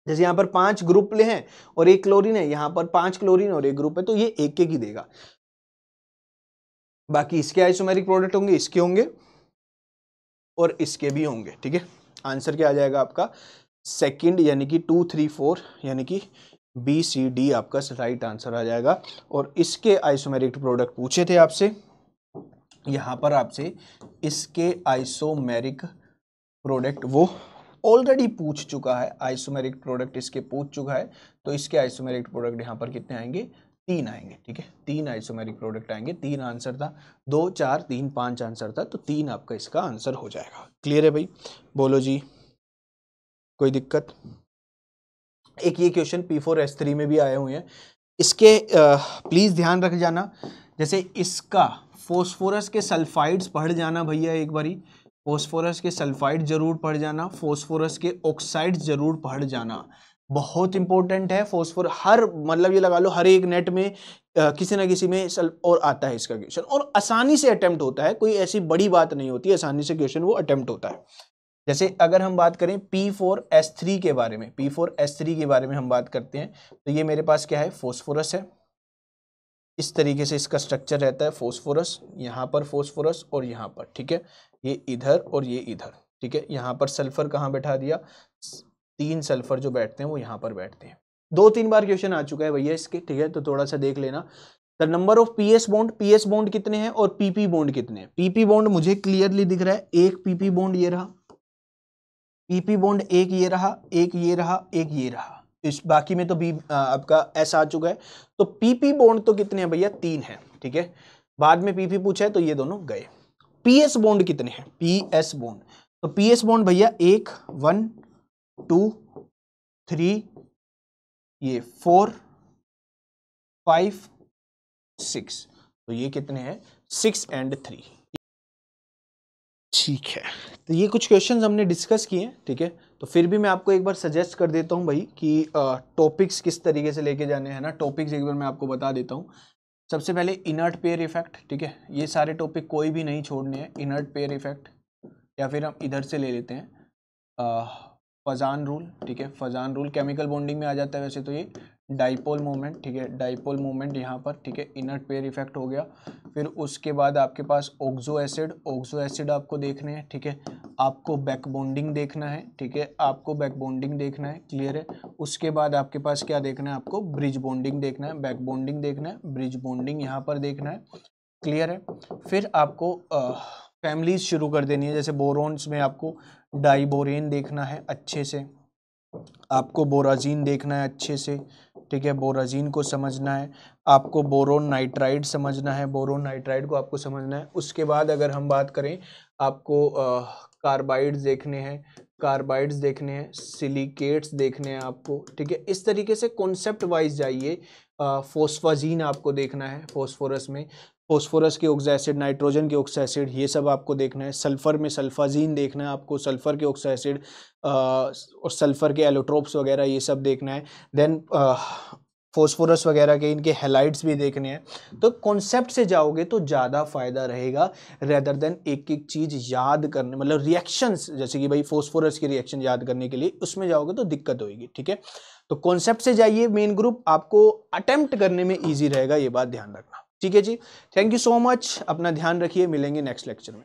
जैसे यहां पर पांच ग्रुप ले हैं और एक क्लोरीन है यहां पर पांच क्लोरीन और एक ग्रुप है तो ये एक एक ही देगा बाकी इसके आइसोमेरिक प्रोडक्ट होंगे इसके होंगे और इसके भी होंगे ठीक है आंसर क्या आ जाएगा आपका सेकंड यानी कि टू थ्री फोर यानी कि बी सी डी आपका राइट आंसर आ जाएगा और इसके आइसोमेरिक प्रोडक्ट पूछे थे आपसे यहाँ पर आपसे इसके आइसोमेरिक प्रोडक्ट वो ऑलरेडी पूछ चुका है आइसोमेरिक प्रोडक्ट इसके पूछ चुका है तो इसके आइसोमेरिक प्रोडक्ट यहाँ पर कितने आएंगे तीन आएंगे ठीक है तीन आइसोमेरिक प्रोडक्ट आएंगे तीन आंसर था दो चार तीन पांच आंसर था तो तीन आपका इसका आंसर हो जाएगा क्लियर है भाई बोलो जी कोई दिक्कत एक ये question P four S three में भी आए हुए हैं इसके प्लीज़ ध्यान रख जाना जैसे इसका फोस्फोरस के सल्फाइड्स पढ़ जाना भैया एक बारी फोस्फोरस के सल्फाइड ज़रूर पढ़ जाना फोस्फोरस के ऑक्साइड ज़रूर पढ़ जाना बहुत इंपॉर्टेंट है फॉस्फोर हर मतलब ये लगा लो हर एक नेट में आ, किसी ना किसी में सल और आता है इसका क्वेश्चन और आसानी से अटेम्प्ट होता है कोई ऐसी बड़ी बात नहीं होती आसानी से क्वेश्चन वो अटेम्प्ट होता है जैसे अगर हम बात करें P4S3 के बारे में P4S3 के बारे में हम बात करते हैं तो ये मेरे पास क्या है फोस्फोरस है इस तरीके से इसका स्ट्रक्चर रहता है फोस्फोरस यहाँ पर फोस्फोरस और यहाँ पर ठीक है ये इधर और ये इधर ठीक है यहाँ पर सल्फर कहाँ बैठा दिया तीन सल्फर जो बैठते हैं वो यहाँ पर बैठते हैं दो तीन बार क्वेश्चन आ चुका है भैया इसके ठीक है तो थोड़ा सा देख लेना the number of P S bond P S bond कितने हैं और पीपी बॉन्ड कितने हैं पीपी बॉन्ड मुझे क्लियरली दिख रहा है एक पीपी बॉन्ड ये रहा पीपी बॉन्ड एक ये रहा एक ये रहा एक ये रहा इस बाकी में तो बी आपका ऐसा आ चुका है तो पीपी बॉन्ड तो कितने हैं भैया तीन है ठीक है बाद में पीपी पूछा है तो ये दोनों गए पी एस बॉन्ड कितने हैं पी एस बॉन्ड तो पी एस बॉन्ड भैया एक वन टू थ्री ये फोर फाइव सिक्स तो ये कितने हैं सिक्स एंड थ्री ठीक है तो ये कुछ क्वेश्चन हमने डिस्कस किए हैं ठीक है तो फिर भी मैं आपको एक बार सजेस्ट कर देता हूँ भाई कि टॉपिक्स किस तरीके से लेके जाने हैं ना टॉपिक्स एक बार मैं आपको बता देता हूँ सबसे पहले इनर्ट पेयर इफेक्ट ठीक है ये सारे टॉपिक कोई भी नहीं छोड़ने हैं इनर्ट पेयर इफेक्ट या फिर हम इधर से ले लेते हैं फजान रूल ठीक है फजान रूल केमिकल बॉन्डिंग में आ जाता है वैसे तो ये डाइपोल मोमेंट ठीक है डाइपोल मोमेंट यहाँ पर ठीक है इनर्ट पेयर इफेक्ट हो गया फिर उसके बाद आपके पास ऑक्जो एसिड ऑक्जो एसिड आपको देखने हैं ठीक है आपको बैक बॉन्डिंग देखना है ठीक है आपको बैक बॉन्डिंग देखना है क्लियर है उसके बाद आपके पास क्या देखना है आपको ब्रिज बॉन्डिंग देखना है बैक बॉन्डिंग देखना है ब्रिज बॉन्डिंग यहाँ पर देखना है क्लियर है फिर आपको फैमिलीज शुरू कर देनी है जैसे बोरोन्स में आपको डाइबोरेन देखना है अच्छे से आपको बोराजीन देखना है अच्छे से ठीक है बोराजीन को समझना है आपको बोरोन नाइट्राइड समझना है बोरोन नाइट्राइड को आपको समझना है उसके बाद अगर हम बात करें आपको कार्बाइड्स देखने हैं कार्बाइड्स देखने हैं सिलिकेट्स देखने हैं आपको ठीक है इस तरीके से कॉन्सेप्ट वाइज जाइए फोस्फाजीन आपको देखना है फोस्फोरस में फॉस्फोरस के ऑक्साइसिड नाइट्रोजन के ऑक्साइसिड ये सब आपको देखना है सल्फ़र में सल्फाजीन देखना है आपको सल्फ़र के ऑक्साइसिड और सल्फ़र के एलोट्रोप्स वगैरह ये सब देखना है देन फॉस्फोरस वगैरह के इनके हेलाइट्स भी देखने हैं तो कॉन्सेप्ट से जाओगे तो ज़्यादा फ़ायदा रहेगा रेदर देन एक एक चीज़ याद करने मतलब रिएक्शंस जैसे कि भाई फॉस्फोरस की रिएक्शन याद करने के लिए उसमें जाओगे तो दिक्कत होगी ठीक है तो कॉन्सेप्ट से जाइए मेन ग्रुप आपको अटेम्प्ट करने में ईजी रहेगा ये बात ध्यान रखना ठीक है जी थैंक यू सो मच अपना ध्यान रखिए मिलेंगे नेक्स्ट लेक्चर में